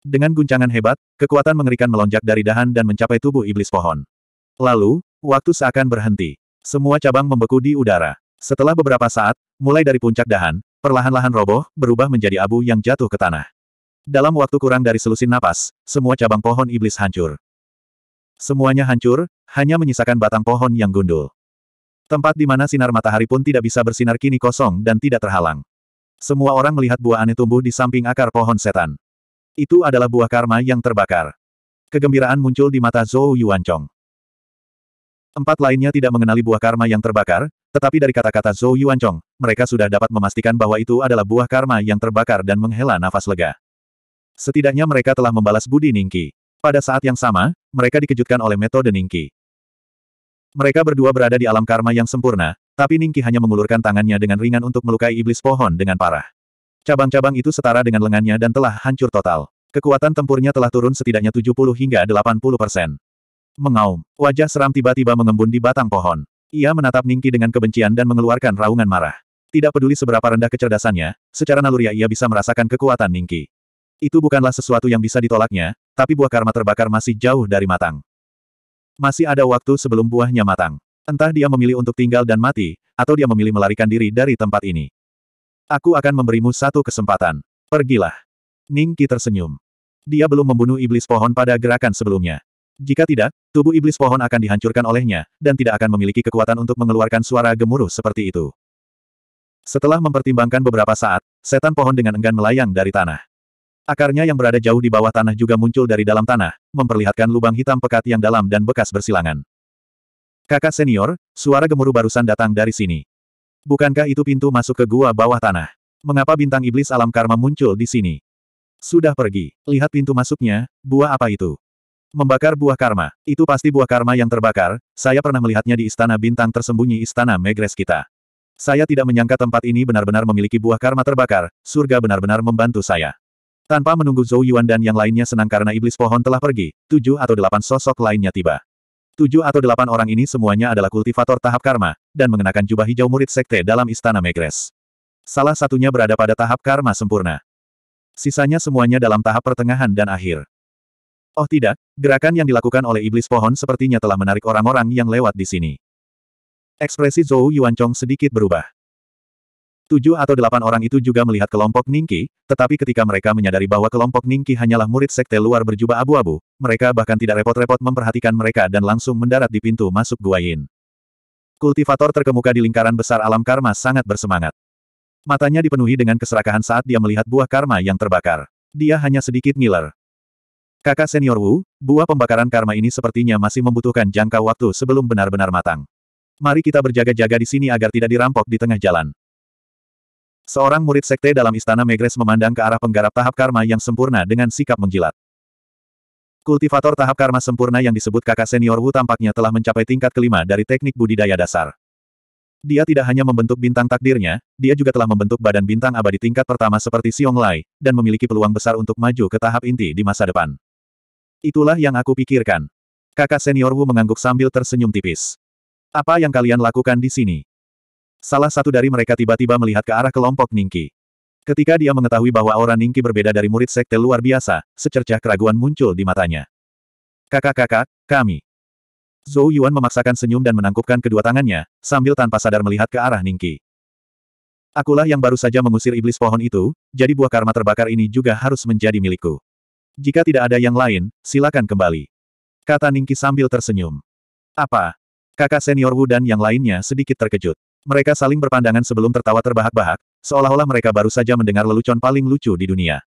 Dengan guncangan hebat, kekuatan mengerikan melonjak dari dahan dan mencapai tubuh iblis pohon. Lalu, waktu seakan berhenti. Semua cabang membeku di udara. Setelah beberapa saat, mulai dari puncak dahan, perlahan-lahan roboh, berubah menjadi abu yang jatuh ke tanah. Dalam waktu kurang dari selusin napas, semua cabang pohon iblis hancur. Semuanya hancur, hanya menyisakan batang pohon yang gundul. Tempat di mana sinar matahari pun tidak bisa bersinar kini kosong dan tidak terhalang. Semua orang melihat buah aneh tumbuh di samping akar pohon setan. Itu adalah buah karma yang terbakar. Kegembiraan muncul di mata Zhou Yuanchong. Empat lainnya tidak mengenali buah karma yang terbakar, tetapi dari kata-kata Zhou Yuanchong, mereka sudah dapat memastikan bahwa itu adalah buah karma yang terbakar dan menghela nafas lega. Setidaknya mereka telah membalas budi Ningki. Pada saat yang sama, mereka dikejutkan oleh metode Ningki. Mereka berdua berada di alam karma yang sempurna, tapi Ningki hanya mengulurkan tangannya dengan ringan untuk melukai iblis pohon dengan parah. Cabang-cabang itu setara dengan lengannya dan telah hancur total. Kekuatan tempurnya telah turun setidaknya 70 hingga 80 persen. Mengaum, wajah seram tiba-tiba mengembun di batang pohon. Ia menatap Ningki dengan kebencian dan mengeluarkan raungan marah. Tidak peduli seberapa rendah kecerdasannya, secara naluriah ia bisa merasakan kekuatan Ningki. Itu bukanlah sesuatu yang bisa ditolaknya, tapi buah karma terbakar masih jauh dari matang. Masih ada waktu sebelum buahnya matang. Entah dia memilih untuk tinggal dan mati, atau dia memilih melarikan diri dari tempat ini. Aku akan memberimu satu kesempatan. Pergilah. Ning Qi tersenyum. Dia belum membunuh iblis pohon pada gerakan sebelumnya. Jika tidak, tubuh iblis pohon akan dihancurkan olehnya, dan tidak akan memiliki kekuatan untuk mengeluarkan suara gemuruh seperti itu. Setelah mempertimbangkan beberapa saat, setan pohon dengan enggan melayang dari tanah. Akarnya yang berada jauh di bawah tanah juga muncul dari dalam tanah, memperlihatkan lubang hitam pekat yang dalam dan bekas bersilangan. Kakak senior, suara gemuruh barusan datang dari sini. Bukankah itu pintu masuk ke gua bawah tanah? Mengapa bintang iblis alam karma muncul di sini? Sudah pergi. Lihat pintu masuknya, buah apa itu? Membakar buah karma. Itu pasti buah karma yang terbakar, saya pernah melihatnya di istana bintang tersembunyi istana Megres kita. Saya tidak menyangka tempat ini benar-benar memiliki buah karma terbakar, surga benar-benar membantu saya. Tanpa menunggu Zhou Yuan dan yang lainnya senang karena iblis pohon telah pergi, tujuh atau delapan sosok lainnya tiba. Tujuh atau delapan orang ini semuanya adalah kultivator tahap karma, dan mengenakan jubah hijau murid sekte dalam istana Megres. Salah satunya berada pada tahap karma sempurna. Sisanya semuanya dalam tahap pertengahan dan akhir. Oh tidak, gerakan yang dilakukan oleh iblis pohon sepertinya telah menarik orang-orang yang lewat di sini. Ekspresi Zhou Yuanchong sedikit berubah. Tujuh atau delapan orang itu juga melihat kelompok Ningki, tetapi ketika mereka menyadari bahwa kelompok Ningki hanyalah murid sekte luar berjubah abu-abu, mereka bahkan tidak repot-repot memperhatikan mereka dan langsung mendarat di pintu masuk Gua Yin. Kultivator terkemuka di lingkaran besar alam karma sangat bersemangat. Matanya dipenuhi dengan keserakahan saat dia melihat buah karma yang terbakar. Dia hanya sedikit ngiler. Kakak senior Wu, buah pembakaran karma ini sepertinya masih membutuhkan jangka waktu sebelum benar-benar matang. Mari kita berjaga-jaga di sini agar tidak dirampok di tengah jalan. Seorang murid sekte dalam istana Megres memandang ke arah penggarap tahap karma yang sempurna dengan sikap menggilat. Kultivator tahap karma sempurna yang disebut kakak senior Wu tampaknya telah mencapai tingkat kelima dari teknik budidaya dasar. Dia tidak hanya membentuk bintang takdirnya, dia juga telah membentuk badan bintang abadi tingkat pertama seperti Xiong Lai, dan memiliki peluang besar untuk maju ke tahap inti di masa depan. Itulah yang aku pikirkan. Kakak senior Wu mengangguk sambil tersenyum tipis. Apa yang kalian lakukan di sini? Salah satu dari mereka tiba-tiba melihat ke arah kelompok Ningki. Ketika dia mengetahui bahwa aura Ningki berbeda dari murid sekte luar biasa, secercah keraguan muncul di matanya. Kakak-kakak, kami. Zhou Yuan memaksakan senyum dan menangkupkan kedua tangannya, sambil tanpa sadar melihat ke arah Ningki. Akulah yang baru saja mengusir iblis pohon itu, jadi buah karma terbakar ini juga harus menjadi milikku. Jika tidak ada yang lain, silakan kembali. Kata Ningki sambil tersenyum. Apa? Kakak senior Wu dan yang lainnya sedikit terkejut. Mereka saling berpandangan sebelum tertawa terbahak-bahak, seolah-olah mereka baru saja mendengar lelucon paling lucu di dunia.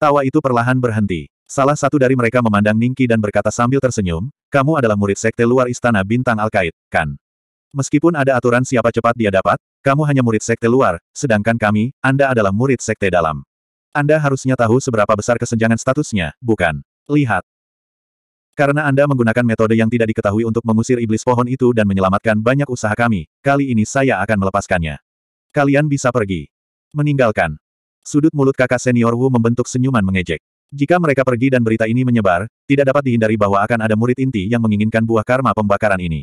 Tawa itu perlahan berhenti. Salah satu dari mereka memandang Ningki dan berkata sambil tersenyum, kamu adalah murid sekte luar istana bintang Alkait, kan? Meskipun ada aturan siapa cepat dia dapat, kamu hanya murid sekte luar, sedangkan kami, Anda adalah murid sekte dalam. Anda harusnya tahu seberapa besar kesenjangan statusnya, bukan? Lihat, karena Anda menggunakan metode yang tidak diketahui untuk mengusir iblis pohon itu dan menyelamatkan banyak usaha kami, kali ini saya akan melepaskannya. Kalian bisa pergi. Meninggalkan. Sudut mulut kakak senior Wu membentuk senyuman mengejek. Jika mereka pergi dan berita ini menyebar, tidak dapat dihindari bahwa akan ada murid inti yang menginginkan buah karma pembakaran ini.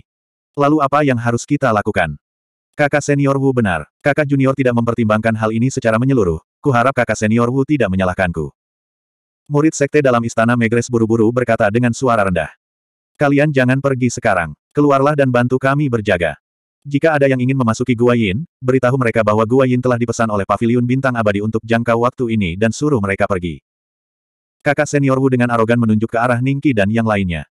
Lalu apa yang harus kita lakukan? Kakak senior Wu benar. Kakak junior tidak mempertimbangkan hal ini secara menyeluruh. Kuharap kakak senior Wu tidak menyalahkanku. Murid sekte dalam istana Megres buru-buru berkata dengan suara rendah. Kalian jangan pergi sekarang. Keluarlah dan bantu kami berjaga. Jika ada yang ingin memasuki Gua Yin, beritahu mereka bahwa Gua Yin telah dipesan oleh Paviliun Bintang Abadi untuk jangka waktu ini dan suruh mereka pergi. Kakak senior Wu dengan arogan menunjuk ke arah Ningki dan yang lainnya.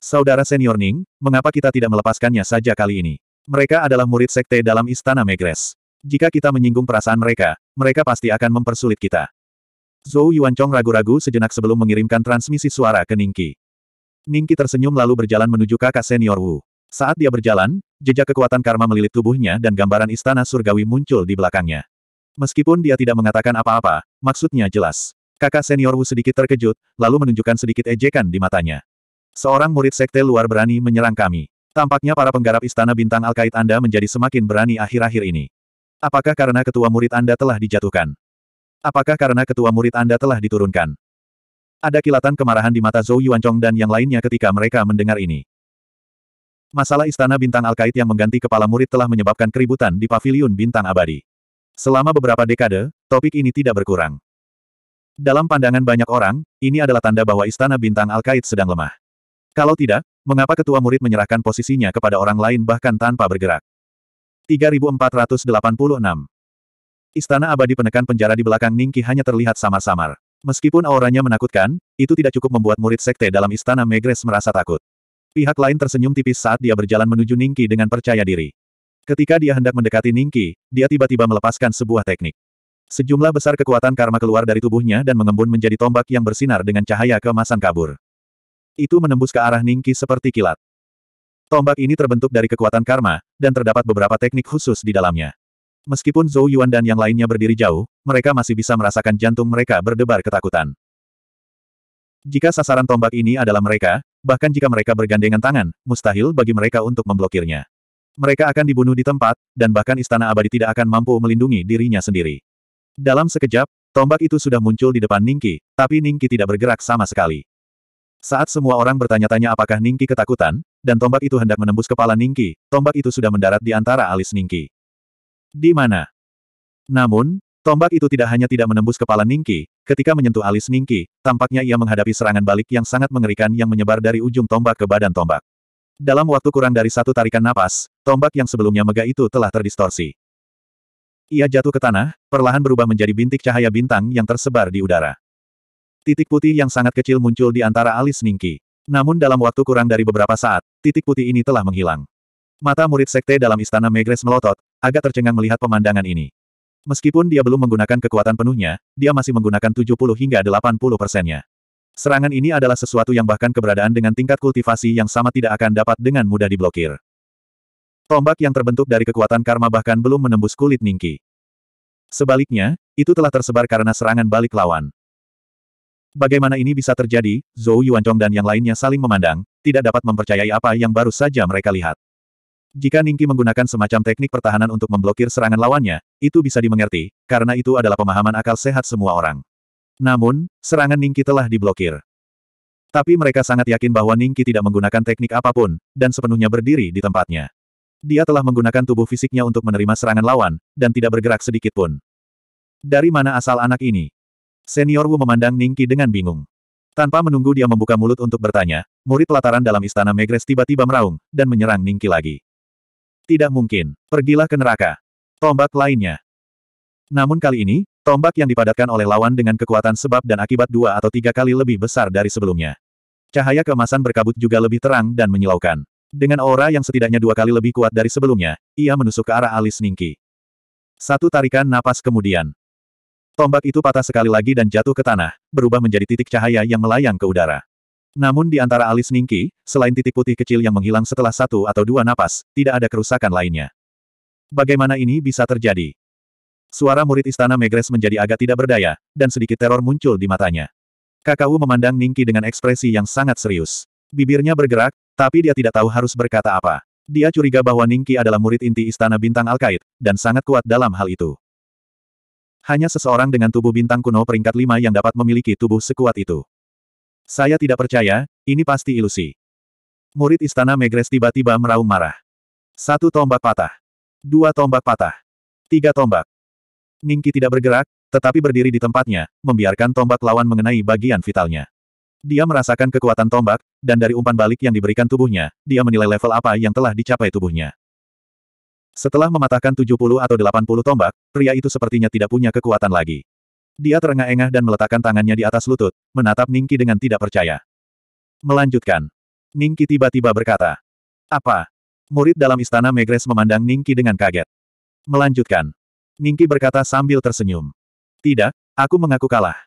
Saudara senior Ning, mengapa kita tidak melepaskannya saja kali ini? Mereka adalah murid sekte dalam Istana Megres. Jika kita menyinggung perasaan mereka, mereka pasti akan mempersulit kita. Zhou Yuanchong ragu-ragu sejenak sebelum mengirimkan transmisi suara ke Ningki. Ningki tersenyum lalu berjalan menuju kakak senior Wu. Saat dia berjalan, jejak kekuatan karma melilit tubuhnya dan gambaran istana surgawi muncul di belakangnya. Meskipun dia tidak mengatakan apa-apa, maksudnya jelas. Kakak senior Wu sedikit terkejut, lalu menunjukkan sedikit ejekan di matanya. Seorang murid sekte luar berani menyerang kami. Tampaknya para penggarap istana bintang Al-Qaid Anda menjadi semakin berani akhir-akhir ini. Apakah karena ketua murid Anda telah dijatuhkan? Apakah karena ketua murid Anda telah diturunkan? Ada kilatan kemarahan di mata Zhou Yuanchong dan yang lainnya ketika mereka mendengar ini. Masalah istana bintang al Alkait yang mengganti kepala murid telah menyebabkan keributan di paviliun bintang abadi. Selama beberapa dekade, topik ini tidak berkurang. Dalam pandangan banyak orang, ini adalah tanda bahwa istana bintang al Alkait sedang lemah. Kalau tidak, mengapa ketua murid menyerahkan posisinya kepada orang lain bahkan tanpa bergerak? 3486 Istana abadi penekan penjara di belakang Ningki hanya terlihat samar-samar. Meskipun auranya menakutkan, itu tidak cukup membuat murid sekte dalam istana Megres merasa takut. Pihak lain tersenyum tipis saat dia berjalan menuju Ningki dengan percaya diri. Ketika dia hendak mendekati Ningki, dia tiba-tiba melepaskan sebuah teknik. Sejumlah besar kekuatan karma keluar dari tubuhnya dan mengembun menjadi tombak yang bersinar dengan cahaya keemasan kabur. Itu menembus ke arah Ningki seperti kilat. Tombak ini terbentuk dari kekuatan karma, dan terdapat beberapa teknik khusus di dalamnya. Meskipun Zhou Yuan dan yang lainnya berdiri jauh, mereka masih bisa merasakan jantung mereka berdebar ketakutan. Jika sasaran tombak ini adalah mereka, bahkan jika mereka bergandengan tangan, mustahil bagi mereka untuk memblokirnya. Mereka akan dibunuh di tempat, dan bahkan istana abadi tidak akan mampu melindungi dirinya sendiri. Dalam sekejap, tombak itu sudah muncul di depan Ningki, tapi Ningki tidak bergerak sama sekali. Saat semua orang bertanya-tanya apakah Ningki ketakutan, dan tombak itu hendak menembus kepala Ningki, tombak itu sudah mendarat di antara alis Ningki. Di mana? Namun, tombak itu tidak hanya tidak menembus kepala Ningki, ketika menyentuh alis Ningki, tampaknya ia menghadapi serangan balik yang sangat mengerikan yang menyebar dari ujung tombak ke badan tombak. Dalam waktu kurang dari satu tarikan napas, tombak yang sebelumnya megah itu telah terdistorsi. Ia jatuh ke tanah, perlahan berubah menjadi bintik cahaya bintang yang tersebar di udara. Titik putih yang sangat kecil muncul di antara alis Ningki. Namun dalam waktu kurang dari beberapa saat, titik putih ini telah menghilang. Mata murid sekte dalam istana Megres melotot, agak tercengang melihat pemandangan ini. Meskipun dia belum menggunakan kekuatan penuhnya, dia masih menggunakan 70 hingga 80 persennya. Serangan ini adalah sesuatu yang bahkan keberadaan dengan tingkat kultivasi yang sama tidak akan dapat dengan mudah diblokir. Tombak yang terbentuk dari kekuatan karma bahkan belum menembus kulit Ningki. Sebaliknya, itu telah tersebar karena serangan balik lawan. Bagaimana ini bisa terjadi, Zhou Yuanchong dan yang lainnya saling memandang, tidak dapat mempercayai apa yang baru saja mereka lihat. Jika Ningki menggunakan semacam teknik pertahanan untuk memblokir serangan lawannya, itu bisa dimengerti, karena itu adalah pemahaman akal sehat semua orang. Namun, serangan Ningki telah diblokir. Tapi mereka sangat yakin bahwa Ningki tidak menggunakan teknik apapun, dan sepenuhnya berdiri di tempatnya. Dia telah menggunakan tubuh fisiknya untuk menerima serangan lawan, dan tidak bergerak sedikit pun. Dari mana asal anak ini? Senior Wu memandang Ningki dengan bingung. Tanpa menunggu dia membuka mulut untuk bertanya, murid pelataran dalam istana Megres tiba-tiba meraung, dan menyerang Ningki lagi. Tidak mungkin. Pergilah ke neraka. Tombak lainnya. Namun kali ini, tombak yang dipadatkan oleh lawan dengan kekuatan sebab dan akibat dua atau tiga kali lebih besar dari sebelumnya. Cahaya kemasan berkabut juga lebih terang dan menyilaukan. Dengan aura yang setidaknya dua kali lebih kuat dari sebelumnya, ia menusuk ke arah alis Ningki. Satu tarikan napas kemudian. Tombak itu patah sekali lagi dan jatuh ke tanah, berubah menjadi titik cahaya yang melayang ke udara. Namun di antara alis Ningki, selain titik putih kecil yang menghilang setelah satu atau dua napas, tidak ada kerusakan lainnya. Bagaimana ini bisa terjadi? Suara murid istana Megres menjadi agak tidak berdaya, dan sedikit teror muncul di matanya. Kakau memandang Ningki dengan ekspresi yang sangat serius. Bibirnya bergerak, tapi dia tidak tahu harus berkata apa. Dia curiga bahwa Ningki adalah murid inti istana bintang Alkaid dan sangat kuat dalam hal itu. Hanya seseorang dengan tubuh bintang kuno peringkat lima yang dapat memiliki tubuh sekuat itu. Saya tidak percaya, ini pasti ilusi. Murid istana Megres tiba-tiba meraung marah. Satu tombak patah. Dua tombak patah. Tiga tombak. Ningki tidak bergerak, tetapi berdiri di tempatnya, membiarkan tombak lawan mengenai bagian vitalnya. Dia merasakan kekuatan tombak, dan dari umpan balik yang diberikan tubuhnya, dia menilai level apa yang telah dicapai tubuhnya. Setelah mematahkan 70 atau 80 tombak, pria itu sepertinya tidak punya kekuatan lagi. Dia terengah-engah dan meletakkan tangannya di atas lutut, menatap Ningki dengan tidak percaya. Melanjutkan. Ningki tiba-tiba berkata. Apa? Murid dalam istana Megres memandang Ningki dengan kaget. Melanjutkan. Ningki berkata sambil tersenyum. Tidak, aku mengaku kalah.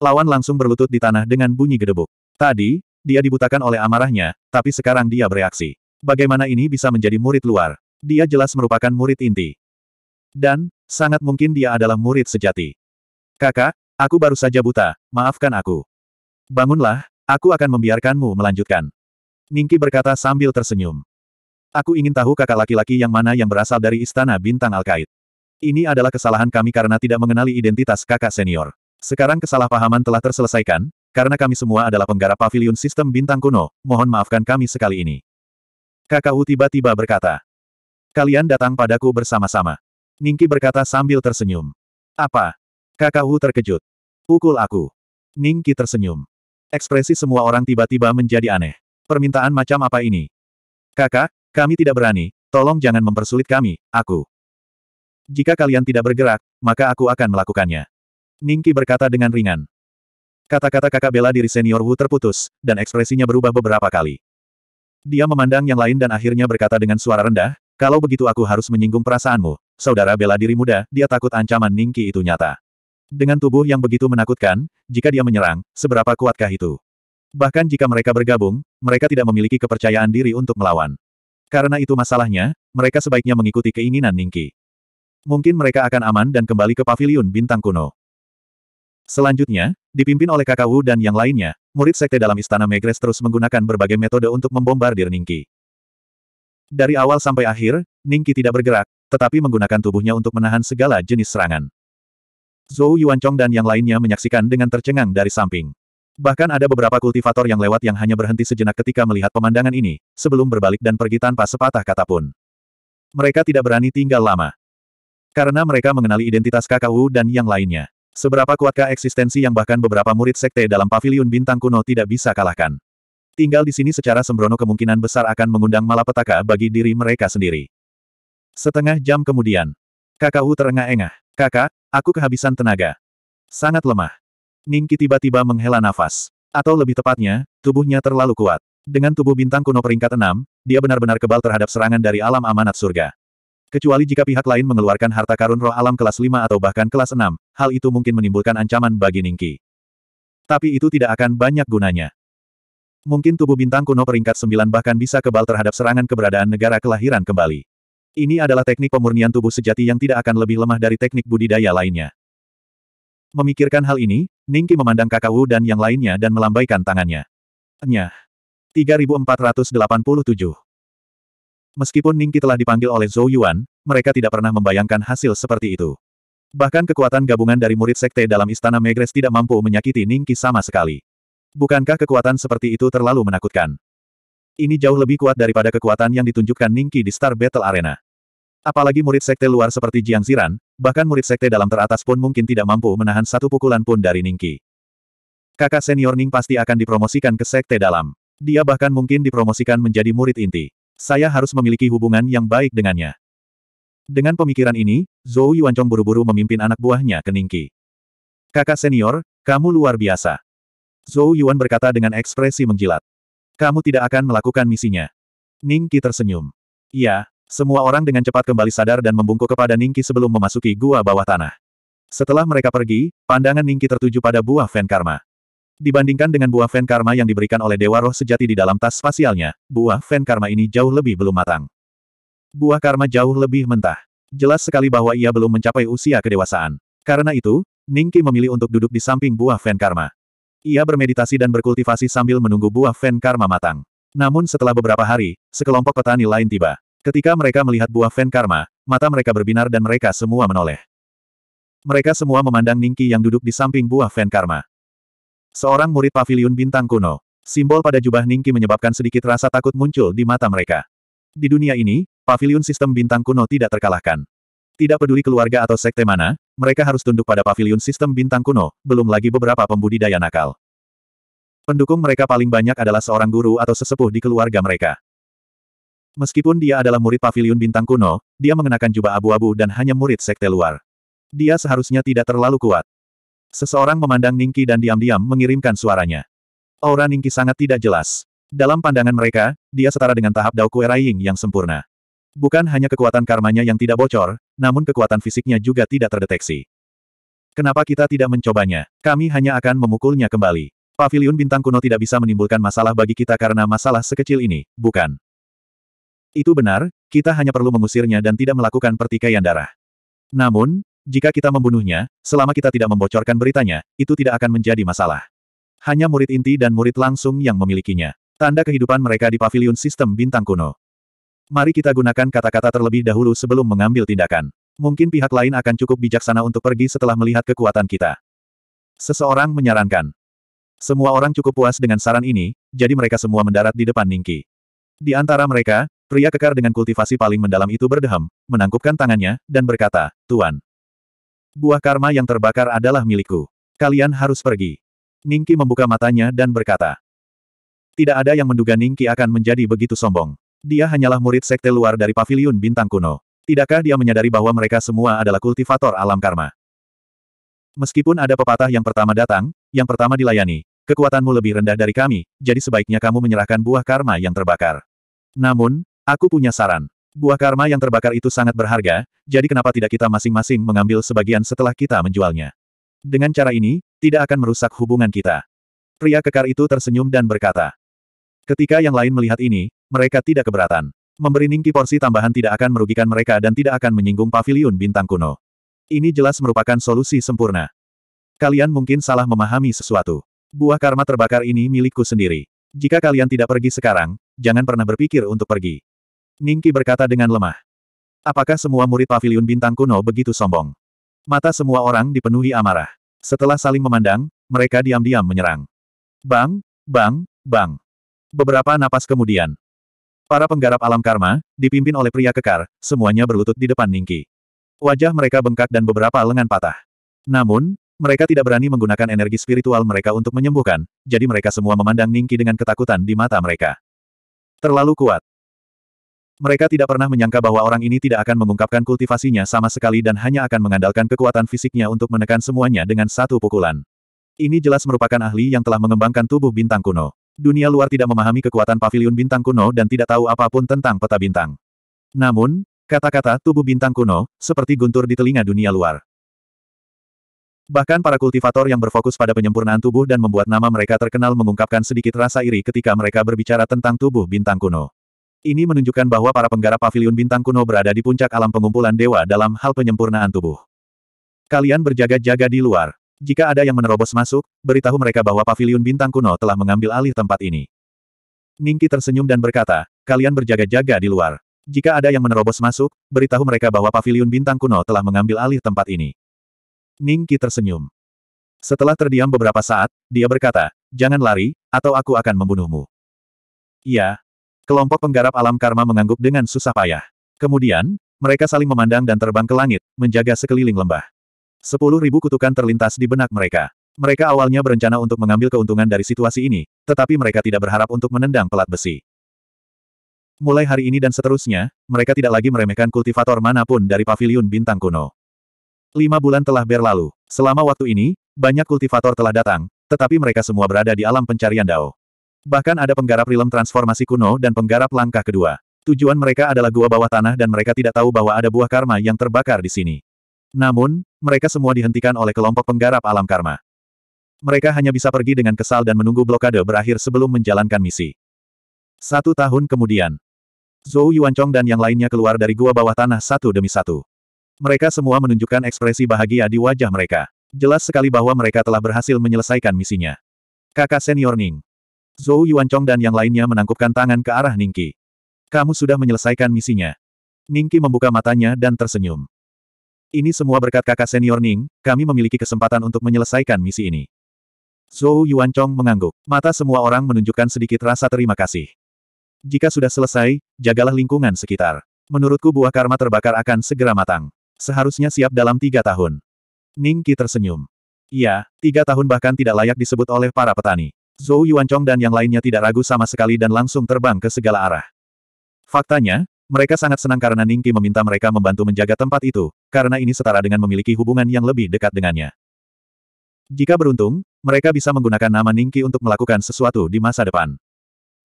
Lawan langsung berlutut di tanah dengan bunyi gedebuk. Tadi, dia dibutakan oleh amarahnya, tapi sekarang dia bereaksi. Bagaimana ini bisa menjadi murid luar? Dia jelas merupakan murid inti. Dan, sangat mungkin dia adalah murid sejati. Kakak, aku baru saja buta, maafkan aku. Bangunlah, aku akan membiarkanmu melanjutkan. Ningki berkata sambil tersenyum. Aku ingin tahu kakak laki-laki yang mana yang berasal dari istana bintang al Alkait. Ini adalah kesalahan kami karena tidak mengenali identitas kakak senior. Sekarang kesalahpahaman telah terselesaikan, karena kami semua adalah penggarap pavilion sistem bintang kuno, mohon maafkan kami sekali ini. Kakak U tiba-tiba berkata. Kalian datang padaku bersama-sama. Ningki berkata sambil tersenyum. Apa? Kakak Wu terkejut. Pukul aku. Ning Qi tersenyum. Ekspresi semua orang tiba-tiba menjadi aneh. Permintaan macam apa ini? Kakak, kami tidak berani, tolong jangan mempersulit kami, aku. Jika kalian tidak bergerak, maka aku akan melakukannya. Ning Qi berkata dengan ringan. Kata-kata kakak bela diri senior Wu terputus, dan ekspresinya berubah beberapa kali. Dia memandang yang lain dan akhirnya berkata dengan suara rendah, kalau begitu aku harus menyinggung perasaanmu, saudara bela diri muda, dia takut ancaman Ningki itu nyata. Dengan tubuh yang begitu menakutkan, jika dia menyerang, seberapa kuatkah itu? Bahkan jika mereka bergabung, mereka tidak memiliki kepercayaan diri untuk melawan. Karena itu masalahnya, mereka sebaiknya mengikuti keinginan Ningki. Mungkin mereka akan aman dan kembali ke paviliun bintang kuno. Selanjutnya, dipimpin oleh Kakak Wu dan yang lainnya, murid sekte dalam istana Megres terus menggunakan berbagai metode untuk membombardir Ningki. Dari awal sampai akhir, Ningki tidak bergerak, tetapi menggunakan tubuhnya untuk menahan segala jenis serangan. Zhou Yuanchong dan yang lainnya menyaksikan dengan tercengang dari samping. Bahkan ada beberapa kultivator yang lewat yang hanya berhenti sejenak ketika melihat pemandangan ini, sebelum berbalik dan pergi tanpa sepatah kata pun. Mereka tidak berani tinggal lama. Karena mereka mengenali identitas kakak dan yang lainnya. Seberapa kuatkah eksistensi yang bahkan beberapa murid sekte dalam paviliun bintang kuno tidak bisa kalahkan. Tinggal di sini secara sembrono kemungkinan besar akan mengundang malapetaka bagi diri mereka sendiri. Setengah jam kemudian, kakak terengah-engah. Kakak, Aku kehabisan tenaga. Sangat lemah. Ningki tiba-tiba menghela nafas. Atau lebih tepatnya, tubuhnya terlalu kuat. Dengan tubuh bintang kuno peringkat 6, dia benar-benar kebal terhadap serangan dari alam amanat surga. Kecuali jika pihak lain mengeluarkan harta karun roh alam kelas 5 atau bahkan kelas 6, hal itu mungkin menimbulkan ancaman bagi Ningki. Tapi itu tidak akan banyak gunanya. Mungkin tubuh bintang kuno peringkat 9 bahkan bisa kebal terhadap serangan keberadaan negara kelahiran kembali. Ini adalah teknik pemurnian tubuh sejati yang tidak akan lebih lemah dari teknik budidaya lainnya. Memikirkan hal ini, Ningki memandang kakak Wu dan yang lainnya dan melambaikan tangannya. Nyah. 3487 Meskipun Ningki telah dipanggil oleh Zhou Yuan, mereka tidak pernah membayangkan hasil seperti itu. Bahkan kekuatan gabungan dari murid sekte dalam istana Megres tidak mampu menyakiti Ningki sama sekali. Bukankah kekuatan seperti itu terlalu menakutkan? Ini jauh lebih kuat daripada kekuatan yang ditunjukkan Ningki di Star Battle Arena. Apalagi murid sekte luar seperti Jiang Ziran, bahkan murid sekte dalam teratas pun mungkin tidak mampu menahan satu pukulan pun dari Ningki. Kakak senior Ning pasti akan dipromosikan ke sekte dalam. Dia bahkan mungkin dipromosikan menjadi murid inti. Saya harus memiliki hubungan yang baik dengannya. Dengan pemikiran ini, Zhou Yuanchong buru-buru memimpin anak buahnya ke Ningki. Kakak senior, kamu luar biasa. Zhou Yuan berkata dengan ekspresi menjilat. Kamu tidak akan melakukan misinya. Ningki tersenyum. Ya, semua orang dengan cepat kembali sadar dan membungkuk kepada Ningki sebelum memasuki gua bawah tanah. Setelah mereka pergi, pandangan Ningki tertuju pada buah Fen Karma. Dibandingkan dengan buah Fen Karma yang diberikan oleh Dewa Roh Sejati di dalam tas spasialnya, buah Fen Karma ini jauh lebih belum matang. Buah Karma jauh lebih mentah. Jelas sekali bahwa ia belum mencapai usia kedewasaan. Karena itu, Ningki memilih untuk duduk di samping buah Fen Karma. Ia bermeditasi dan berkultivasi sambil menunggu buah Fen Karma matang. Namun setelah beberapa hari, sekelompok petani lain tiba. Ketika mereka melihat buah Fen Karma, mata mereka berbinar dan mereka semua menoleh. Mereka semua memandang Ningki yang duduk di samping buah Fen Karma. Seorang murid Pavilion bintang kuno. Simbol pada jubah Ningki menyebabkan sedikit rasa takut muncul di mata mereka. Di dunia ini, Pavilion sistem bintang kuno tidak terkalahkan. Tidak peduli keluarga atau sekte mana, mereka harus tunduk pada Pavilion sistem bintang kuno, belum lagi beberapa pembudidaya nakal. Pendukung mereka paling banyak adalah seorang guru atau sesepuh di keluarga mereka. Meskipun dia adalah murid pavilion bintang kuno, dia mengenakan jubah abu-abu dan hanya murid sekte luar. Dia seharusnya tidak terlalu kuat. Seseorang memandang Ningki dan diam-diam mengirimkan suaranya. Aura Ningki sangat tidak jelas. Dalam pandangan mereka, dia setara dengan tahap Dao Kue Raiying yang sempurna. Bukan hanya kekuatan karmanya yang tidak bocor, namun kekuatan fisiknya juga tidak terdeteksi. Kenapa kita tidak mencobanya? Kami hanya akan memukulnya kembali. Pavilion bintang kuno tidak bisa menimbulkan masalah bagi kita karena masalah sekecil ini, bukan? Itu benar, kita hanya perlu mengusirnya dan tidak melakukan pertikaian darah. Namun, jika kita membunuhnya, selama kita tidak membocorkan beritanya, itu tidak akan menjadi masalah. Hanya murid inti dan murid langsung yang memilikinya. Tanda kehidupan mereka di Pavilion sistem bintang kuno. Mari kita gunakan kata-kata terlebih dahulu sebelum mengambil tindakan. Mungkin pihak lain akan cukup bijaksana untuk pergi setelah melihat kekuatan kita. Seseorang menyarankan. Semua orang cukup puas dengan saran ini, jadi mereka semua mendarat di depan Ningki. Di antara mereka, Pria kekar dengan kultivasi paling mendalam itu berdehem, menangkupkan tangannya, dan berkata, Tuan. Buah karma yang terbakar adalah milikku. Kalian harus pergi. Ningki membuka matanya dan berkata. Tidak ada yang menduga Ningki akan menjadi begitu sombong. Dia hanyalah murid sekte luar dari paviliun bintang kuno. Tidakkah dia menyadari bahwa mereka semua adalah kultivator alam karma? Meskipun ada pepatah yang pertama datang, yang pertama dilayani, kekuatanmu lebih rendah dari kami, jadi sebaiknya kamu menyerahkan buah karma yang terbakar. Namun, Aku punya saran. Buah karma yang terbakar itu sangat berharga, jadi kenapa tidak kita masing-masing mengambil sebagian setelah kita menjualnya. Dengan cara ini, tidak akan merusak hubungan kita. Pria kekar itu tersenyum dan berkata. Ketika yang lain melihat ini, mereka tidak keberatan. Memberi Ningki porsi tambahan tidak akan merugikan mereka dan tidak akan menyinggung paviliun bintang kuno. Ini jelas merupakan solusi sempurna. Kalian mungkin salah memahami sesuatu. Buah karma terbakar ini milikku sendiri. Jika kalian tidak pergi sekarang, jangan pernah berpikir untuk pergi. Ningki berkata dengan lemah. Apakah semua murid pavilion bintang kuno begitu sombong? Mata semua orang dipenuhi amarah. Setelah saling memandang, mereka diam-diam menyerang. Bang, bang, bang. Beberapa napas kemudian. Para penggarap alam karma, dipimpin oleh pria kekar, semuanya berlutut di depan Ningki. Wajah mereka bengkak dan beberapa lengan patah. Namun, mereka tidak berani menggunakan energi spiritual mereka untuk menyembuhkan, jadi mereka semua memandang Ningki dengan ketakutan di mata mereka. Terlalu kuat. Mereka tidak pernah menyangka bahwa orang ini tidak akan mengungkapkan kultivasinya sama sekali dan hanya akan mengandalkan kekuatan fisiknya untuk menekan semuanya dengan satu pukulan. Ini jelas merupakan ahli yang telah mengembangkan tubuh bintang kuno. Dunia luar tidak memahami kekuatan pavilion bintang kuno dan tidak tahu apapun tentang peta bintang. Namun, kata-kata tubuh bintang kuno, seperti guntur di telinga dunia luar. Bahkan para kultivator yang berfokus pada penyempurnaan tubuh dan membuat nama mereka terkenal mengungkapkan sedikit rasa iri ketika mereka berbicara tentang tubuh bintang kuno. Ini menunjukkan bahwa para penggarap pavilion bintang kuno berada di puncak alam pengumpulan dewa dalam hal penyempurnaan tubuh. Kalian berjaga-jaga di luar. Jika ada yang menerobos masuk, beritahu mereka bahwa pavilion bintang kuno telah mengambil alih tempat ini. Ningki tersenyum dan berkata, kalian berjaga-jaga di luar. Jika ada yang menerobos masuk, beritahu mereka bahwa pavilion bintang kuno telah mengambil alih tempat ini. Ningki tersenyum. Setelah terdiam beberapa saat, dia berkata, jangan lari, atau aku akan membunuhmu. Iya, Kelompok penggarap alam karma mengangguk dengan susah payah. Kemudian, mereka saling memandang dan terbang ke langit, menjaga sekeliling lembah. Sepuluh ribu kutukan terlintas di benak mereka. Mereka awalnya berencana untuk mengambil keuntungan dari situasi ini, tetapi mereka tidak berharap untuk menendang pelat besi. Mulai hari ini dan seterusnya, mereka tidak lagi meremehkan kultivator manapun dari paviliun bintang kuno. Lima bulan telah berlalu. Selama waktu ini, banyak kultivator telah datang, tetapi mereka semua berada di alam pencarian Dao. Bahkan ada penggarap rilem transformasi kuno dan penggarap langkah kedua. Tujuan mereka adalah gua bawah tanah dan mereka tidak tahu bahwa ada buah karma yang terbakar di sini. Namun, mereka semua dihentikan oleh kelompok penggarap alam karma. Mereka hanya bisa pergi dengan kesal dan menunggu blokade berakhir sebelum menjalankan misi. Satu tahun kemudian, Zhou Yuanchong dan yang lainnya keluar dari gua bawah tanah satu demi satu. Mereka semua menunjukkan ekspresi bahagia di wajah mereka. Jelas sekali bahwa mereka telah berhasil menyelesaikan misinya. Kakak senior Ning. Zhou Yuanchong dan yang lainnya menangkupkan tangan ke arah Ningki. Kamu sudah menyelesaikan misinya. Ningki membuka matanya dan tersenyum. Ini semua berkat kakak senior Ning, kami memiliki kesempatan untuk menyelesaikan misi ini. Zhou Yuanchong mengangguk. Mata semua orang menunjukkan sedikit rasa terima kasih. Jika sudah selesai, jagalah lingkungan sekitar. Menurutku buah karma terbakar akan segera matang. Seharusnya siap dalam tiga tahun. Ningki tersenyum. Iya, tiga tahun bahkan tidak layak disebut oleh para petani. Zhou Yuanchong dan yang lainnya tidak ragu sama sekali dan langsung terbang ke segala arah. Faktanya, mereka sangat senang karena Ningki meminta mereka membantu menjaga tempat itu, karena ini setara dengan memiliki hubungan yang lebih dekat dengannya. Jika beruntung, mereka bisa menggunakan nama Ningki untuk melakukan sesuatu di masa depan.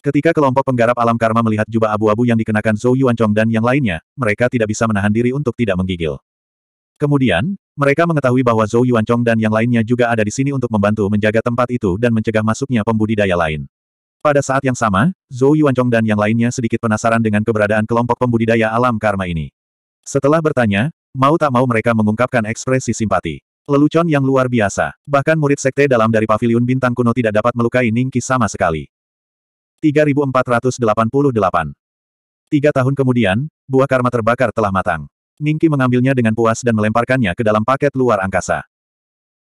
Ketika kelompok penggarap alam karma melihat jubah abu-abu yang dikenakan Zhou Yuanchong dan yang lainnya, mereka tidak bisa menahan diri untuk tidak menggigil. Kemudian, mereka mengetahui bahwa Zhou Yuanchong dan yang lainnya juga ada di sini untuk membantu menjaga tempat itu dan mencegah masuknya pembudidaya lain. Pada saat yang sama, Zhou Yuanchong dan yang lainnya sedikit penasaran dengan keberadaan kelompok pembudidaya alam karma ini. Setelah bertanya, mau tak mau mereka mengungkapkan ekspresi simpati. Lelucon yang luar biasa, bahkan murid sekte dalam dari paviliun bintang kuno tidak dapat melukai Ningki sama sekali. 3488 Tiga tahun kemudian, buah karma terbakar telah matang. Ningki mengambilnya dengan puas dan melemparkannya ke dalam paket luar angkasa.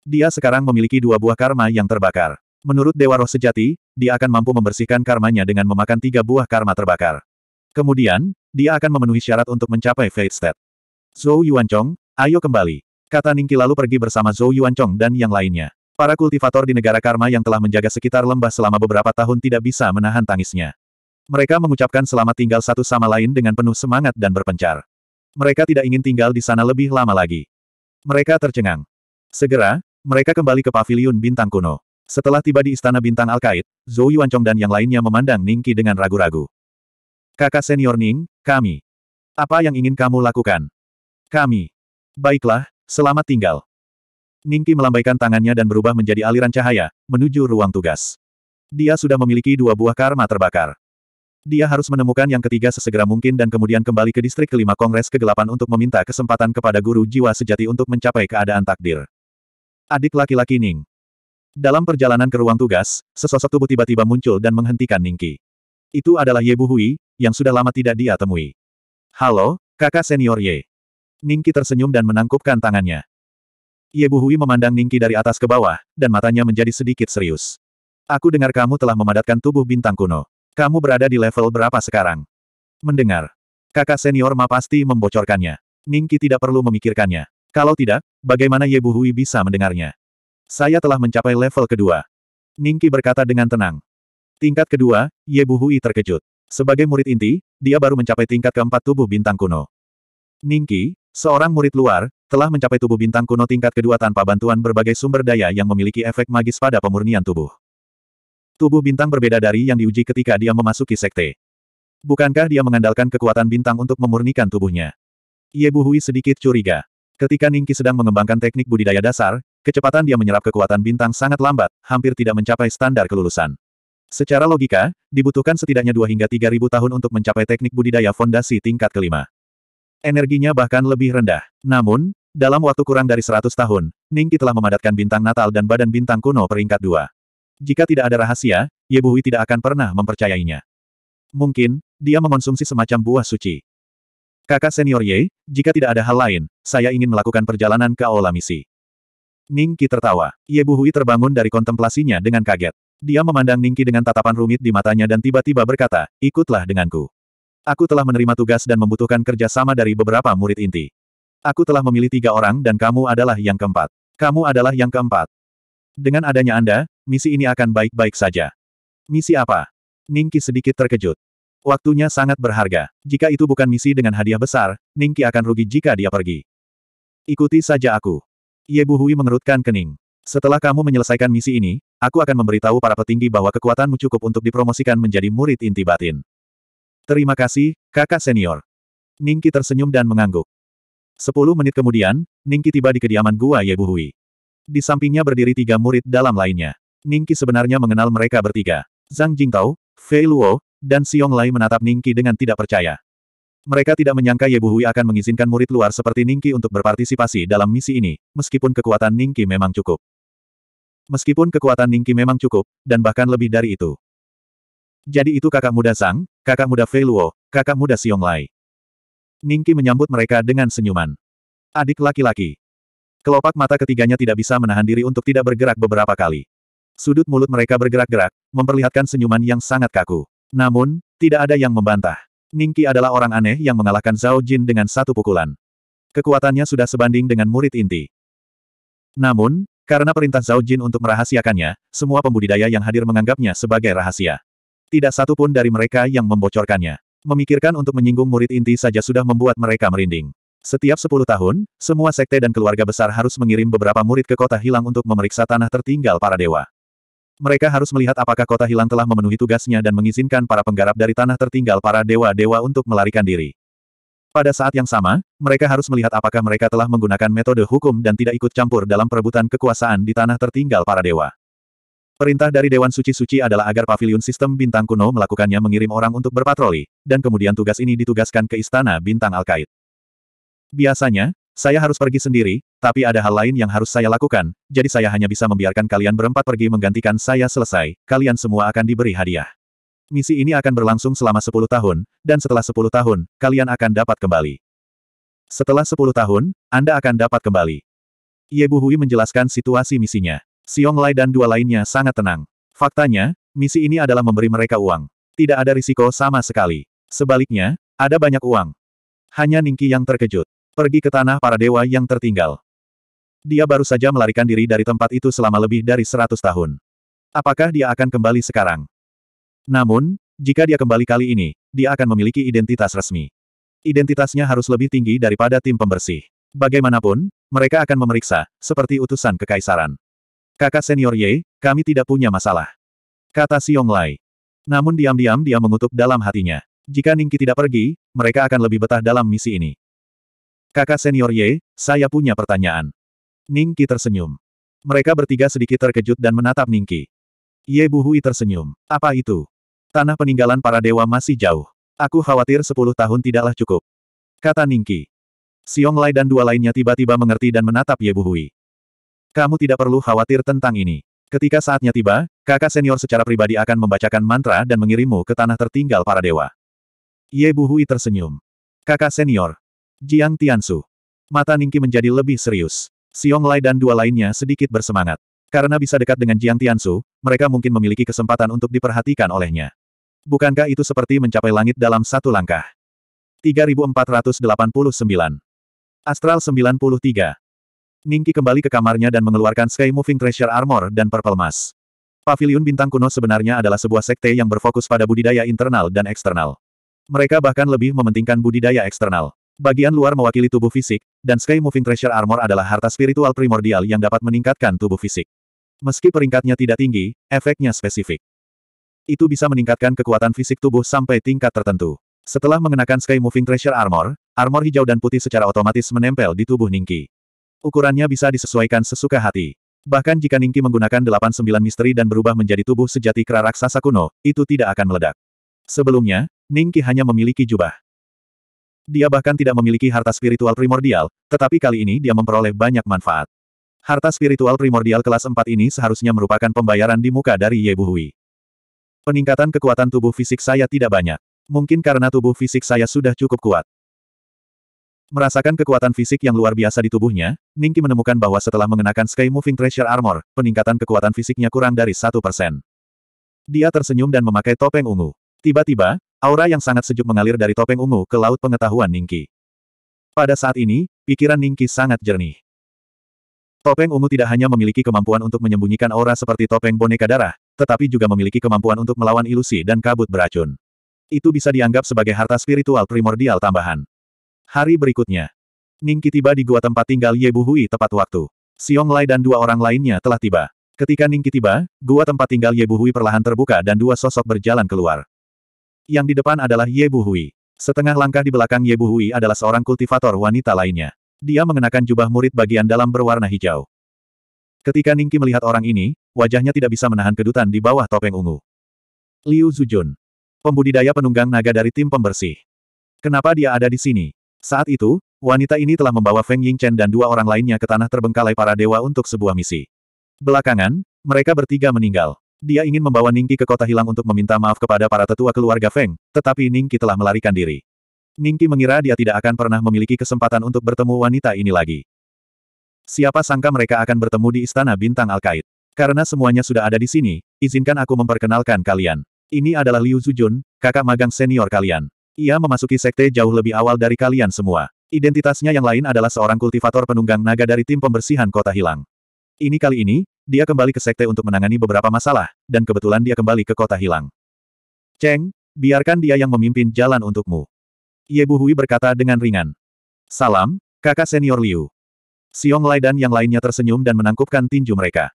Dia sekarang memiliki dua buah karma yang terbakar. Menurut Dewa Roh Sejati, dia akan mampu membersihkan karmanya dengan memakan tiga buah karma terbakar. Kemudian, dia akan memenuhi syarat untuk mencapai Fate State. Zhou Yuanchong, ayo kembali. Kata Ningki lalu pergi bersama Zhou Yuanchong dan yang lainnya. Para kultivator di negara karma yang telah menjaga sekitar lembah selama beberapa tahun tidak bisa menahan tangisnya. Mereka mengucapkan selamat tinggal satu sama lain dengan penuh semangat dan berpencar. Mereka tidak ingin tinggal di sana lebih lama lagi. Mereka tercengang. Segera, mereka kembali ke paviliun bintang kuno. Setelah tiba di istana bintang Alkait, Zhou Yuanchong dan yang lainnya memandang Ningki dengan ragu-ragu. Kakak senior Ning, kami. Apa yang ingin kamu lakukan? Kami. Baiklah, selamat tinggal. Ningki melambaikan tangannya dan berubah menjadi aliran cahaya, menuju ruang tugas. Dia sudah memiliki dua buah karma terbakar. Dia harus menemukan yang ketiga sesegera mungkin dan kemudian kembali ke distrik kelima Kongres Kegelapan untuk meminta kesempatan kepada guru jiwa sejati untuk mencapai keadaan takdir. Adik laki-laki Ning. Dalam perjalanan ke ruang tugas, sesosok tubuh tiba-tiba muncul dan menghentikan Ningki. Itu adalah Ye Buhui, yang sudah lama tidak dia temui. Halo, kakak senior Ye. Ningki tersenyum dan menangkupkan tangannya. Ye Buhui memandang Ningki dari atas ke bawah, dan matanya menjadi sedikit serius. Aku dengar kamu telah memadatkan tubuh bintang kuno. Kamu berada di level berapa sekarang? Mendengar. Kakak senior Ma pasti membocorkannya. Ningki tidak perlu memikirkannya. Kalau tidak, bagaimana Ye Buhui bisa mendengarnya? Saya telah mencapai level kedua. Ningki berkata dengan tenang. Tingkat kedua, Ye Buhui terkejut. Sebagai murid inti, dia baru mencapai tingkat keempat tubuh bintang kuno. Ningki, seorang murid luar, telah mencapai tubuh bintang kuno tingkat kedua tanpa bantuan berbagai sumber daya yang memiliki efek magis pada pemurnian tubuh. Tubuh bintang berbeda dari yang diuji ketika dia memasuki sekte. Bukankah dia mengandalkan kekuatan bintang untuk memurnikan tubuhnya? Bu Hui sedikit curiga. Ketika Ningki sedang mengembangkan teknik budidaya dasar, kecepatan dia menyerap kekuatan bintang sangat lambat, hampir tidak mencapai standar kelulusan. Secara logika, dibutuhkan setidaknya 2 hingga ribu tahun untuk mencapai teknik budidaya fondasi tingkat kelima. Energinya bahkan lebih rendah. Namun, dalam waktu kurang dari 100 tahun, Ningki telah memadatkan bintang natal dan badan bintang kuno peringkat 2. Jika tidak ada rahasia, Ye Buhui tidak akan pernah mempercayainya. Mungkin, dia mengonsumsi semacam buah suci. Kakak senior Ye, jika tidak ada hal lain, saya ingin melakukan perjalanan ke Aula Misi. Ning Qi tertawa. Ye Buhui terbangun dari kontemplasinya dengan kaget. Dia memandang Ning Qi dengan tatapan rumit di matanya dan tiba-tiba berkata, ikutlah denganku. Aku telah menerima tugas dan membutuhkan kerjasama dari beberapa murid inti. Aku telah memilih tiga orang dan kamu adalah yang keempat. Kamu adalah yang keempat. Dengan adanya Anda, misi ini akan baik-baik saja. Misi apa? Ningki sedikit terkejut. Waktunya sangat berharga. Jika itu bukan misi dengan hadiah besar, Ningki akan rugi jika dia pergi. Ikuti saja aku. Bu Hui mengerutkan kening. Setelah kamu menyelesaikan misi ini, aku akan memberitahu para petinggi bahwa kekuatanmu cukup untuk dipromosikan menjadi murid inti batin. Terima kasih, kakak senior. Ningki tersenyum dan mengangguk. Sepuluh menit kemudian, Ningki tiba di kediaman gua Bu Hui. Di sampingnya berdiri tiga murid dalam lainnya. Ningqi sebenarnya mengenal mereka bertiga. Zhang Jingtao, Fei Luo, dan Xiong Lai menatap Ningqi dengan tidak percaya. Mereka tidak menyangka Ye Buhui akan mengizinkan murid luar seperti Ningqi untuk berpartisipasi dalam misi ini, meskipun kekuatan Ningqi memang cukup. Meskipun kekuatan Ningqi memang cukup, dan bahkan lebih dari itu. Jadi itu kakak muda Zhang, kakak muda Fei Luo, kakak muda Xiong Lai. Ningqi menyambut mereka dengan senyuman. Adik laki-laki. Kelopak mata ketiganya tidak bisa menahan diri untuk tidak bergerak beberapa kali. Sudut mulut mereka bergerak-gerak, memperlihatkan senyuman yang sangat kaku. Namun, tidak ada yang membantah. Ningki adalah orang aneh yang mengalahkan Zhao Jin dengan satu pukulan. Kekuatannya sudah sebanding dengan murid inti. Namun, karena perintah Zhao Jin untuk merahasiakannya, semua pembudidaya yang hadir menganggapnya sebagai rahasia. Tidak satu pun dari mereka yang membocorkannya. Memikirkan untuk menyinggung murid inti saja sudah membuat mereka merinding. Setiap sepuluh tahun, semua sekte dan keluarga besar harus mengirim beberapa murid ke kota hilang untuk memeriksa tanah tertinggal para dewa. Mereka harus melihat apakah kota hilang telah memenuhi tugasnya dan mengizinkan para penggarap dari tanah tertinggal para dewa-dewa untuk melarikan diri. Pada saat yang sama, mereka harus melihat apakah mereka telah menggunakan metode hukum dan tidak ikut campur dalam perebutan kekuasaan di tanah tertinggal para dewa. Perintah dari Dewan Suci-Suci adalah agar pavilion sistem bintang kuno melakukannya mengirim orang untuk berpatroli, dan kemudian tugas ini ditugaskan ke Istana Bintang al Alkait. Biasanya, saya harus pergi sendiri, tapi ada hal lain yang harus saya lakukan, jadi saya hanya bisa membiarkan kalian berempat pergi menggantikan saya selesai, kalian semua akan diberi hadiah. Misi ini akan berlangsung selama 10 tahun, dan setelah 10 tahun, kalian akan dapat kembali. Setelah 10 tahun, Anda akan dapat kembali. Bu Hui menjelaskan situasi misinya. Xiong Lai dan dua lainnya sangat tenang. Faktanya, misi ini adalah memberi mereka uang. Tidak ada risiko sama sekali. Sebaliknya, ada banyak uang. Hanya Ningki yang terkejut. Pergi ke tanah para dewa yang tertinggal. Dia baru saja melarikan diri dari tempat itu selama lebih dari seratus tahun. Apakah dia akan kembali sekarang? Namun, jika dia kembali kali ini, dia akan memiliki identitas resmi. Identitasnya harus lebih tinggi daripada tim pembersih. Bagaimanapun, mereka akan memeriksa, seperti utusan kekaisaran. Kakak senior Ye, kami tidak punya masalah. Kata Siong Lai. Namun diam-diam dia mengutuk dalam hatinya. Jika Ningki tidak pergi, mereka akan lebih betah dalam misi ini. Kakak senior Ye, saya punya pertanyaan. Ningki tersenyum. Mereka bertiga sedikit terkejut dan menatap Ningki. Ye Buhui tersenyum. Apa itu? Tanah peninggalan para dewa masih jauh. Aku khawatir sepuluh tahun tidaklah cukup. Kata Ningki. Xiong Lai dan dua lainnya tiba-tiba mengerti dan menatap Ye Buhui. Kamu tidak perlu khawatir tentang ini. Ketika saatnya tiba, kakak senior secara pribadi akan membacakan mantra dan mengirimmu ke tanah tertinggal para dewa. Ye Buhui tersenyum. Kakak senior, Jiang Tiansu. Mata Ningki menjadi lebih serius. Xiong Lai dan dua lainnya sedikit bersemangat. Karena bisa dekat dengan Jiang Tiansu, mereka mungkin memiliki kesempatan untuk diperhatikan olehnya. Bukankah itu seperti mencapai langit dalam satu langkah? 3489. Astral 93. Ningki kembali ke kamarnya dan mengeluarkan Sky Moving Treasure Armor dan Purple Mask. Pavilion Bintang Kuno sebenarnya adalah sebuah sekte yang berfokus pada budidaya internal dan eksternal. Mereka bahkan lebih mementingkan budidaya eksternal. Bagian luar mewakili tubuh fisik, dan Sky Moving Treasure Armor adalah harta spiritual primordial yang dapat meningkatkan tubuh fisik. Meski peringkatnya tidak tinggi, efeknya spesifik. Itu bisa meningkatkan kekuatan fisik tubuh sampai tingkat tertentu. Setelah mengenakan Sky Moving Treasure Armor, armor hijau dan putih secara otomatis menempel di tubuh Ningki. Ukurannya bisa disesuaikan sesuka hati. Bahkan jika Ningki menggunakan 89 misteri dan berubah menjadi tubuh sejati kera raksasa kuno, itu tidak akan meledak. Sebelumnya, Ningki hanya memiliki jubah. Dia bahkan tidak memiliki harta spiritual primordial, tetapi kali ini dia memperoleh banyak manfaat. Harta spiritual primordial kelas 4 ini seharusnya merupakan pembayaran di muka dari Ye Yebuhui. Peningkatan kekuatan tubuh fisik saya tidak banyak. Mungkin karena tubuh fisik saya sudah cukup kuat. Merasakan kekuatan fisik yang luar biasa di tubuhnya, Ningki menemukan bahwa setelah mengenakan Sky Moving Treasure Armor, peningkatan kekuatan fisiknya kurang dari satu persen. Dia tersenyum dan memakai topeng ungu. Tiba-tiba, Aura yang sangat sejuk mengalir dari topeng ungu ke laut pengetahuan Ningki. Pada saat ini, pikiran Ningki sangat jernih. Topeng ungu tidak hanya memiliki kemampuan untuk menyembunyikan aura seperti topeng boneka darah, tetapi juga memiliki kemampuan untuk melawan ilusi dan kabut beracun. Itu bisa dianggap sebagai harta spiritual primordial tambahan. Hari berikutnya, Ningki tiba di gua tempat tinggal Ye Hui tepat waktu. Siong Lai dan dua orang lainnya telah tiba. Ketika Ningki tiba, gua tempat tinggal Ye Hui perlahan terbuka dan dua sosok berjalan keluar yang di depan adalah Ye Buhui. Setengah langkah di belakang Ye Buhui adalah seorang kultivator wanita lainnya. Dia mengenakan jubah murid bagian dalam berwarna hijau. Ketika Ningki melihat orang ini, wajahnya tidak bisa menahan kedutan di bawah topeng ungu. Liu Zujun. Pembudidaya penunggang naga dari tim pembersih. Kenapa dia ada di sini? Saat itu, wanita ini telah membawa Feng Yingchen dan dua orang lainnya ke tanah terbengkalai para dewa untuk sebuah misi. Belakangan, mereka bertiga meninggal. Dia ingin membawa Ningki ke kota hilang untuk meminta maaf kepada para tetua keluarga Feng, tetapi Ningki telah melarikan diri. Ningki mengira dia tidak akan pernah memiliki kesempatan untuk bertemu wanita ini lagi. Siapa sangka mereka akan bertemu di Istana Bintang Alkait. Karena semuanya sudah ada di sini, izinkan aku memperkenalkan kalian. Ini adalah Liu Zujun, kakak magang senior kalian. Ia memasuki sekte jauh lebih awal dari kalian semua. Identitasnya yang lain adalah seorang kultivator penunggang naga dari tim pembersihan kota hilang. Ini kali ini, dia kembali ke sekte untuk menangani beberapa masalah, dan kebetulan dia kembali ke kota hilang. Cheng, biarkan dia yang memimpin jalan untukmu. Bu Hui berkata dengan ringan. Salam, kakak senior Liu. Xiong Lai dan yang lainnya tersenyum dan menangkupkan tinju mereka.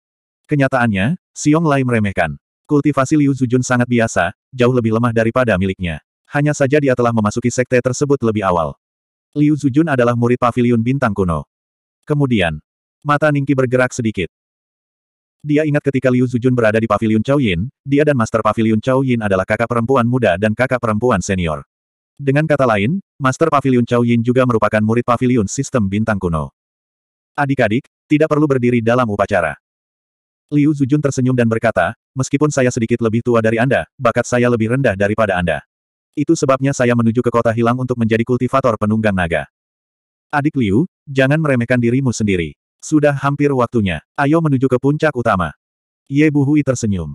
Kenyataannya, Xiong Lai meremehkan. Kultivasi Liu Zujun sangat biasa, jauh lebih lemah daripada miliknya. Hanya saja dia telah memasuki sekte tersebut lebih awal. Liu Zujun adalah murid pavilion bintang kuno. Kemudian, mata Ningki bergerak sedikit. Dia ingat ketika Liu Zujun berada di Paviliun Chow Yin, dia dan Master Paviliun Chow Yin adalah kakak perempuan muda dan kakak perempuan senior. Dengan kata lain, Master Paviliun Chow Yin juga merupakan murid Paviliun Sistem Bintang Kuno. Adik-adik, tidak perlu berdiri dalam upacara. Liu Zujun tersenyum dan berkata, meskipun saya sedikit lebih tua dari Anda, bakat saya lebih rendah daripada Anda. Itu sebabnya saya menuju ke kota hilang untuk menjadi kultivator penunggang naga. Adik Liu, jangan meremehkan dirimu sendiri. Sudah hampir waktunya. Ayo menuju ke puncak utama. Ye Buhui tersenyum.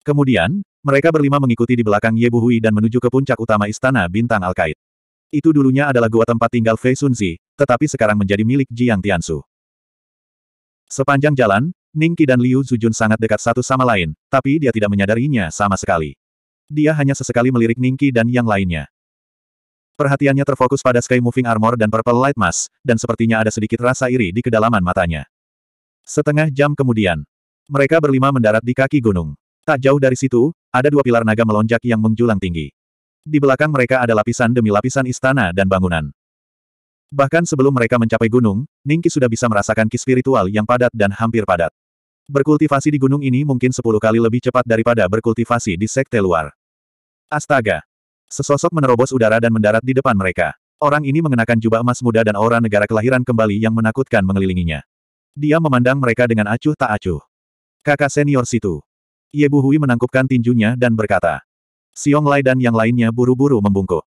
Kemudian, mereka berlima mengikuti di belakang Ye Buhui dan menuju ke puncak utama Istana Bintang Alkait. Itu dulunya adalah gua tempat tinggal Fei Sunzi, tetapi sekarang menjadi milik Jiang Tiansu. Sepanjang jalan, Ning Qi dan Liu Zujun sangat dekat satu sama lain, tapi dia tidak menyadarinya sama sekali. Dia hanya sesekali melirik Ning Qi dan yang lainnya. Perhatiannya terfokus pada Sky Moving Armor dan Purple Light Mask, dan sepertinya ada sedikit rasa iri di kedalaman matanya. Setengah jam kemudian, mereka berlima mendarat di kaki gunung. Tak jauh dari situ, ada dua pilar naga melonjak yang menjulang tinggi. Di belakang mereka ada lapisan demi lapisan istana dan bangunan. Bahkan sebelum mereka mencapai gunung, Ningki sudah bisa merasakan ki spiritual yang padat dan hampir padat. Berkultivasi di gunung ini mungkin sepuluh kali lebih cepat daripada berkultivasi di sekte luar. Astaga, Sesosok menerobos udara dan mendarat di depan mereka. Orang ini mengenakan jubah emas muda dan aura negara kelahiran kembali yang menakutkan mengelilinginya. Dia memandang mereka dengan acuh tak acuh. Kakak senior situ. Bu Hui menangkupkan tinjunya dan berkata. Siong Lai dan yang lainnya buru-buru membungkuk.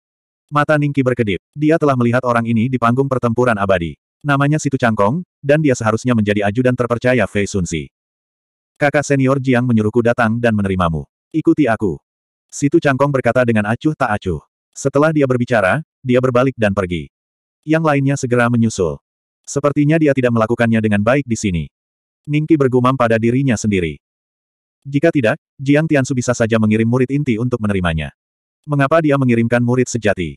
Mata Ningki berkedip. Dia telah melihat orang ini di panggung pertempuran abadi. Namanya Situ Cangkong, dan dia seharusnya menjadi ajudan terpercaya Fei Sunsi. Kakak senior Jiang menyuruhku datang dan menerimamu. Ikuti aku. Situ Cangkong berkata dengan acuh tak acuh. Setelah dia berbicara, dia berbalik dan pergi. Yang lainnya segera menyusul. Sepertinya dia tidak melakukannya dengan baik di sini. Ningki bergumam pada dirinya sendiri. Jika tidak, Jiang Tiansu bisa saja mengirim murid inti untuk menerimanya. Mengapa dia mengirimkan murid sejati?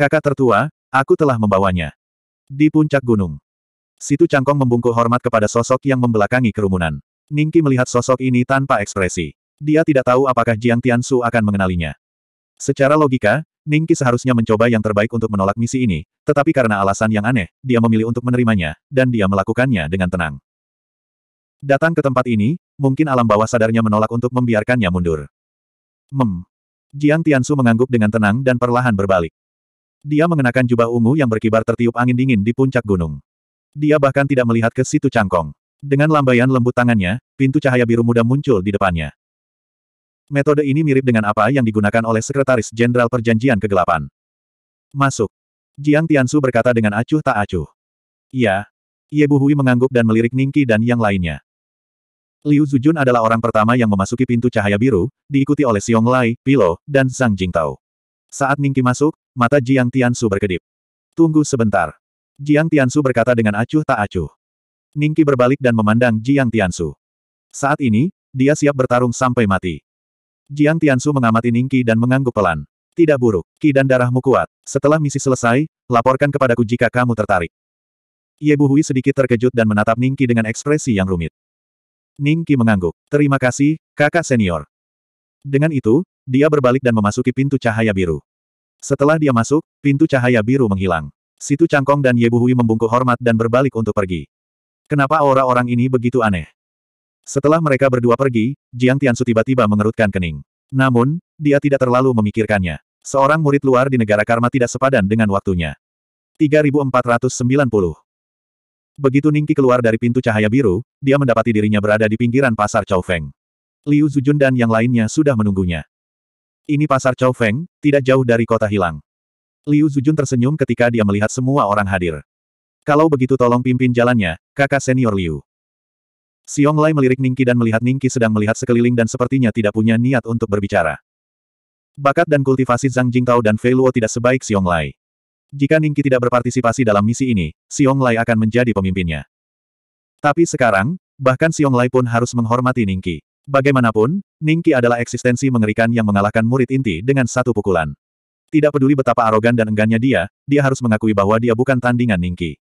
Kakak tertua, aku telah membawanya. Di puncak gunung. Situ Cangkong membungkuk hormat kepada sosok yang membelakangi kerumunan. Ningki melihat sosok ini tanpa ekspresi. Dia tidak tahu apakah Jiang Tiansu akan mengenalinya. Secara logika, Ningki seharusnya mencoba yang terbaik untuk menolak misi ini, tetapi karena alasan yang aneh, dia memilih untuk menerimanya, dan dia melakukannya dengan tenang. Datang ke tempat ini, mungkin alam bawah sadarnya menolak untuk membiarkannya mundur. Mem. Jiang Tiansu mengangguk dengan tenang dan perlahan berbalik. Dia mengenakan jubah ungu yang berkibar tertiup angin dingin di puncak gunung. Dia bahkan tidak melihat ke situ cangkong. Dengan lambaian lembut tangannya, pintu cahaya biru muda muncul di depannya. Metode ini mirip dengan apa yang digunakan oleh Sekretaris Jenderal Perjanjian Kegelapan. Masuk. Jiang Tiansu berkata dengan acuh tak acuh. Iya. Ye Buhui mengangguk dan melirik Ningki dan yang lainnya. Liu Zujun adalah orang pertama yang memasuki pintu cahaya biru, diikuti oleh Xiong Lai, Pilo, dan Zhang Jingtao. Saat Ningki masuk, mata Jiang Tiansu berkedip. Tunggu sebentar. Jiang Tiansu berkata dengan acuh tak acuh. Ningki berbalik dan memandang Jiang Tiansu. Saat ini, dia siap bertarung sampai mati. Jiang Tiansu mengamati Ningki dan mengangguk pelan. Tidak buruk, ki dan darahmu kuat. Setelah misi selesai, laporkan kepadaku jika kamu tertarik. Ye Buhui sedikit terkejut dan menatap Ningki dengan ekspresi yang rumit. Ningki mengangguk. Terima kasih, kakak senior. Dengan itu, dia berbalik dan memasuki pintu cahaya biru. Setelah dia masuk, pintu cahaya biru menghilang. Situ Cangkong dan Ye Buhui membungkuk hormat dan berbalik untuk pergi. Kenapa orang orang ini begitu aneh? Setelah mereka berdua pergi, Jiang Tian tiba-tiba mengerutkan kening. Namun, dia tidak terlalu memikirkannya. Seorang murid luar di negara karma tidak sepadan dengan waktunya. 3490 Begitu Ningki keluar dari pintu cahaya biru, dia mendapati dirinya berada di pinggiran pasar Chow Feng. Liu Zujun dan yang lainnya sudah menunggunya. Ini pasar Chow Feng, tidak jauh dari kota hilang. Liu Zujun tersenyum ketika dia melihat semua orang hadir. Kalau begitu tolong pimpin jalannya, kakak senior Liu. Xiong Lai melirik Ningki dan melihat Ningki sedang melihat sekeliling dan sepertinya tidak punya niat untuk berbicara. Bakat dan kultivasi Zhang Jingtao dan Fei Luo tidak sebaik Xiong Lai. Jika Ningki tidak berpartisipasi dalam misi ini, Xiong Lai akan menjadi pemimpinnya. Tapi sekarang, bahkan Xiong Lai pun harus menghormati Ningki. Bagaimanapun, Ningki adalah eksistensi mengerikan yang mengalahkan murid inti dengan satu pukulan. Tidak peduli betapa arogan dan enggannya dia, dia harus mengakui bahwa dia bukan tandingan Ningki.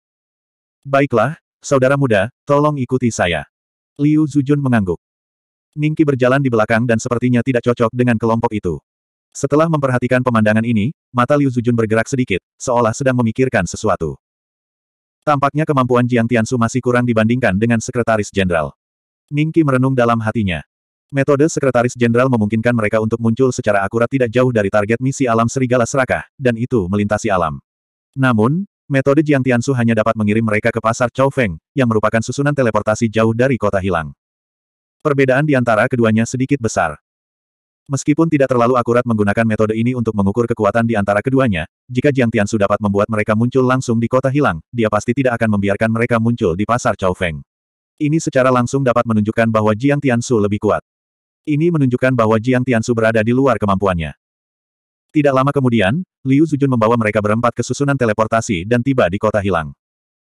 Baiklah, saudara muda, tolong ikuti saya. Liu Zujun mengangguk. Ningki berjalan di belakang dan sepertinya tidak cocok dengan kelompok itu. Setelah memperhatikan pemandangan ini, mata Liu Zujun bergerak sedikit, seolah sedang memikirkan sesuatu. Tampaknya kemampuan Jiang Tiansu masih kurang dibandingkan dengan Sekretaris Jenderal. Ningki merenung dalam hatinya. Metode Sekretaris Jenderal memungkinkan mereka untuk muncul secara akurat tidak jauh dari target misi alam Serigala Serakah, dan itu melintasi alam. Namun, Metode Jiang Tiansu hanya dapat mengirim mereka ke pasar Chao Feng, yang merupakan susunan teleportasi jauh dari kota hilang. Perbedaan di antara keduanya sedikit besar. Meskipun tidak terlalu akurat menggunakan metode ini untuk mengukur kekuatan di antara keduanya, jika Jiang Tiansu dapat membuat mereka muncul langsung di kota hilang, dia pasti tidak akan membiarkan mereka muncul di pasar Chao Feng. Ini secara langsung dapat menunjukkan bahwa Jiang Tiansu lebih kuat. Ini menunjukkan bahwa Jiang Tiansu berada di luar kemampuannya. Tidak lama kemudian, Liu Zujun membawa mereka berempat ke susunan teleportasi dan tiba di kota hilang.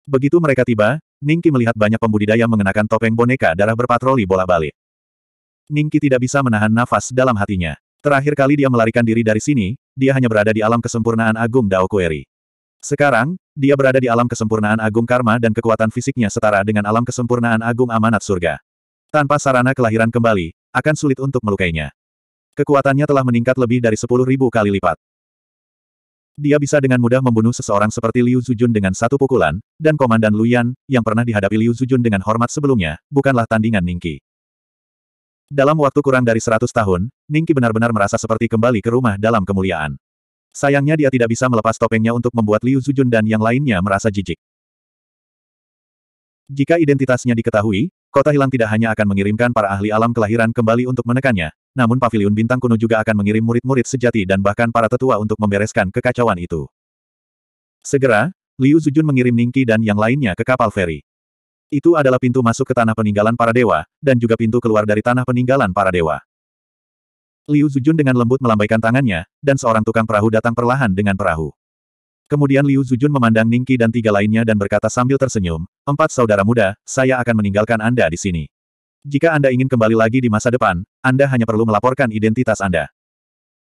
Begitu mereka tiba, Ningki melihat banyak pembudidaya mengenakan topeng boneka darah berpatroli bola balik. Ningki tidak bisa menahan nafas dalam hatinya. Terakhir kali dia melarikan diri dari sini, dia hanya berada di alam kesempurnaan agung Dao Kueri. Sekarang, dia berada di alam kesempurnaan agung karma dan kekuatan fisiknya setara dengan alam kesempurnaan agung amanat surga. Tanpa sarana kelahiran kembali, akan sulit untuk melukainya. Kekuatannya telah meningkat lebih dari sepuluh ribu kali lipat. Dia bisa dengan mudah membunuh seseorang seperti Liu Zujun dengan satu pukulan, dan Komandan Luyan, yang pernah dihadapi Liu Zujun dengan hormat sebelumnya, bukanlah tandingan Ningki. Dalam waktu kurang dari seratus tahun, Ningki benar-benar merasa seperti kembali ke rumah dalam kemuliaan. Sayangnya dia tidak bisa melepas topengnya untuk membuat Liu Zujun dan yang lainnya merasa jijik. Jika identitasnya diketahui, kota hilang tidak hanya akan mengirimkan para ahli alam kelahiran kembali untuk menekannya, namun paviliun bintang kuno juga akan mengirim murid-murid sejati dan bahkan para tetua untuk membereskan kekacauan itu. Segera, Liu Zujun mengirim Ningki dan yang lainnya ke kapal feri. Itu adalah pintu masuk ke tanah peninggalan para dewa, dan juga pintu keluar dari tanah peninggalan para dewa. Liu Zujun dengan lembut melambaikan tangannya, dan seorang tukang perahu datang perlahan dengan perahu. Kemudian Liu Zujun memandang Ningki dan tiga lainnya dan berkata sambil tersenyum, empat saudara muda, saya akan meninggalkan Anda di sini. Jika Anda ingin kembali lagi di masa depan, Anda hanya perlu melaporkan identitas Anda.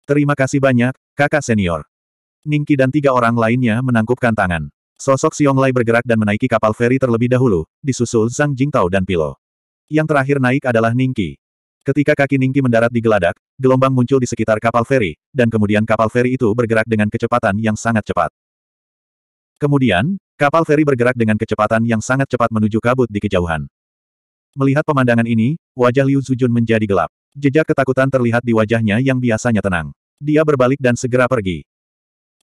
Terima kasih banyak, kakak senior. Ningki dan tiga orang lainnya menangkupkan tangan. Sosok Lai bergerak dan menaiki kapal feri terlebih dahulu, disusul Zhang Jingtao dan Pilo. Yang terakhir naik adalah Ningki. Ketika kaki Ningki mendarat di geladak, gelombang muncul di sekitar kapal feri, dan kemudian kapal feri itu bergerak dengan kecepatan yang sangat cepat. Kemudian, kapal feri bergerak dengan kecepatan yang sangat cepat menuju kabut di kejauhan. Melihat pemandangan ini, wajah Liu Zujun menjadi gelap. Jejak ketakutan terlihat di wajahnya yang biasanya tenang. Dia berbalik dan segera pergi.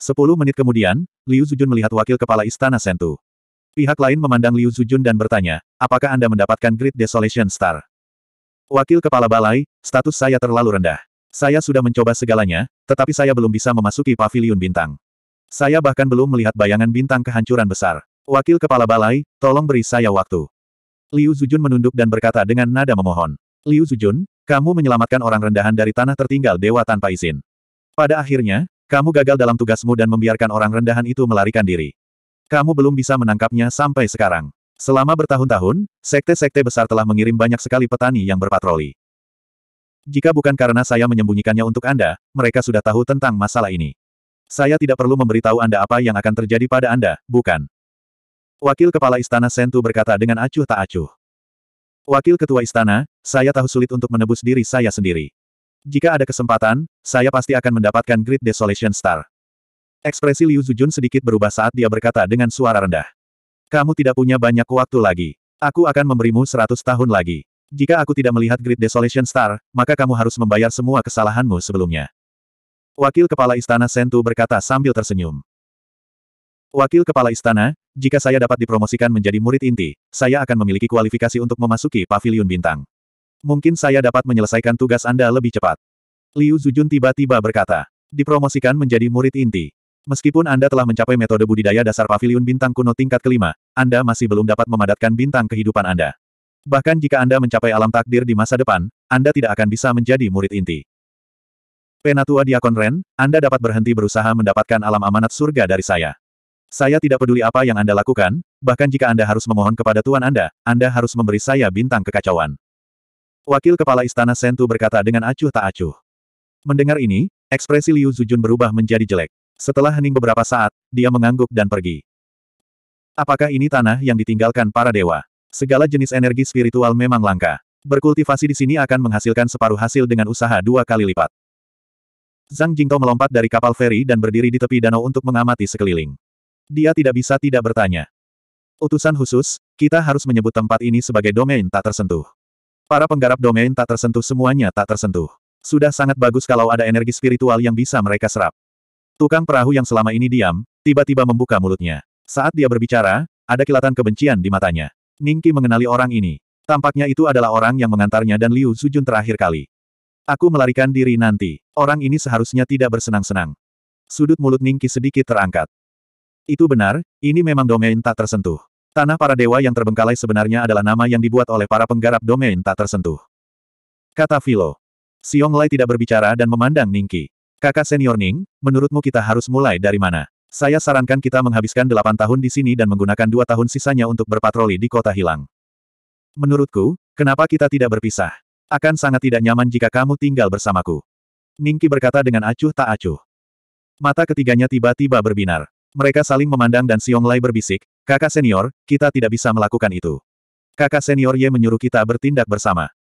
Sepuluh menit kemudian, Liu Zujun melihat wakil kepala istana Sentu. Pihak lain memandang Liu Zujun dan bertanya, apakah Anda mendapatkan Great Desolation Star? Wakil kepala balai, status saya terlalu rendah. Saya sudah mencoba segalanya, tetapi saya belum bisa memasuki pavilion bintang. Saya bahkan belum melihat bayangan bintang kehancuran besar. Wakil Kepala Balai, tolong beri saya waktu. Liu Zujun menunduk dan berkata dengan nada memohon. Liu Zujun, kamu menyelamatkan orang rendahan dari tanah tertinggal dewa tanpa izin. Pada akhirnya, kamu gagal dalam tugasmu dan membiarkan orang rendahan itu melarikan diri. Kamu belum bisa menangkapnya sampai sekarang. Selama bertahun-tahun, sekte-sekte besar telah mengirim banyak sekali petani yang berpatroli. Jika bukan karena saya menyembunyikannya untuk Anda, mereka sudah tahu tentang masalah ini. Saya tidak perlu memberitahu Anda apa yang akan terjadi pada Anda, bukan? Wakil Kepala Istana Sentu berkata dengan acuh tak acuh. Wakil Ketua Istana, saya tahu sulit untuk menebus diri saya sendiri. Jika ada kesempatan, saya pasti akan mendapatkan Great Desolation Star. Ekspresi Liu Zujun sedikit berubah saat dia berkata dengan suara rendah. Kamu tidak punya banyak waktu lagi. Aku akan memberimu seratus tahun lagi. Jika aku tidak melihat Great Desolation Star, maka kamu harus membayar semua kesalahanmu sebelumnya. Wakil Kepala Istana Sentu berkata sambil tersenyum. Wakil Kepala Istana, jika saya dapat dipromosikan menjadi murid inti, saya akan memiliki kualifikasi untuk memasuki paviliun bintang. Mungkin saya dapat menyelesaikan tugas Anda lebih cepat. Liu Zujun tiba-tiba berkata, dipromosikan menjadi murid inti. Meskipun Anda telah mencapai metode budidaya dasar paviliun bintang kuno tingkat kelima, Anda masih belum dapat memadatkan bintang kehidupan Anda. Bahkan jika Anda mencapai alam takdir di masa depan, Anda tidak akan bisa menjadi murid inti. Penatua Diakon Ren, Anda dapat berhenti berusaha mendapatkan alam amanat surga dari saya. Saya tidak peduli apa yang Anda lakukan, bahkan jika Anda harus memohon kepada tuan Anda, Anda harus memberi saya bintang kekacauan. Wakil Kepala Istana Sentu berkata dengan acuh tak acuh. Mendengar ini, ekspresi Liu Zujun berubah menjadi jelek. Setelah hening beberapa saat, dia mengangguk dan pergi. Apakah ini tanah yang ditinggalkan para dewa? Segala jenis energi spiritual memang langka. Berkultivasi di sini akan menghasilkan separuh hasil dengan usaha dua kali lipat. Zhang Jingtao melompat dari kapal feri dan berdiri di tepi danau untuk mengamati sekeliling. Dia tidak bisa tidak bertanya. Utusan khusus, kita harus menyebut tempat ini sebagai domain tak tersentuh. Para penggarap domain tak tersentuh semuanya tak tersentuh. Sudah sangat bagus kalau ada energi spiritual yang bisa mereka serap. Tukang perahu yang selama ini diam, tiba-tiba membuka mulutnya. Saat dia berbicara, ada kilatan kebencian di matanya. Ningki mengenali orang ini. Tampaknya itu adalah orang yang mengantarnya dan Liu Zujun terakhir kali. Aku melarikan diri nanti. Orang ini seharusnya tidak bersenang-senang. Sudut mulut Ningki sedikit terangkat. Itu benar, ini memang domain tak tersentuh. Tanah para dewa yang terbengkalai sebenarnya adalah nama yang dibuat oleh para penggarap domain tak tersentuh. Kata Philo. Siong Lai tidak berbicara dan memandang Ningki. Kakak senior Ning, menurutmu kita harus mulai dari mana? Saya sarankan kita menghabiskan delapan tahun di sini dan menggunakan dua tahun sisanya untuk berpatroli di kota hilang. Menurutku, kenapa kita tidak berpisah? Akan sangat tidak nyaman jika kamu tinggal bersamaku. Ningki berkata dengan acuh tak acuh. Mata ketiganya tiba-tiba berbinar. Mereka saling memandang dan Siong Lai berbisik, kakak senior, kita tidak bisa melakukan itu. Kakak senior Ye menyuruh kita bertindak bersama.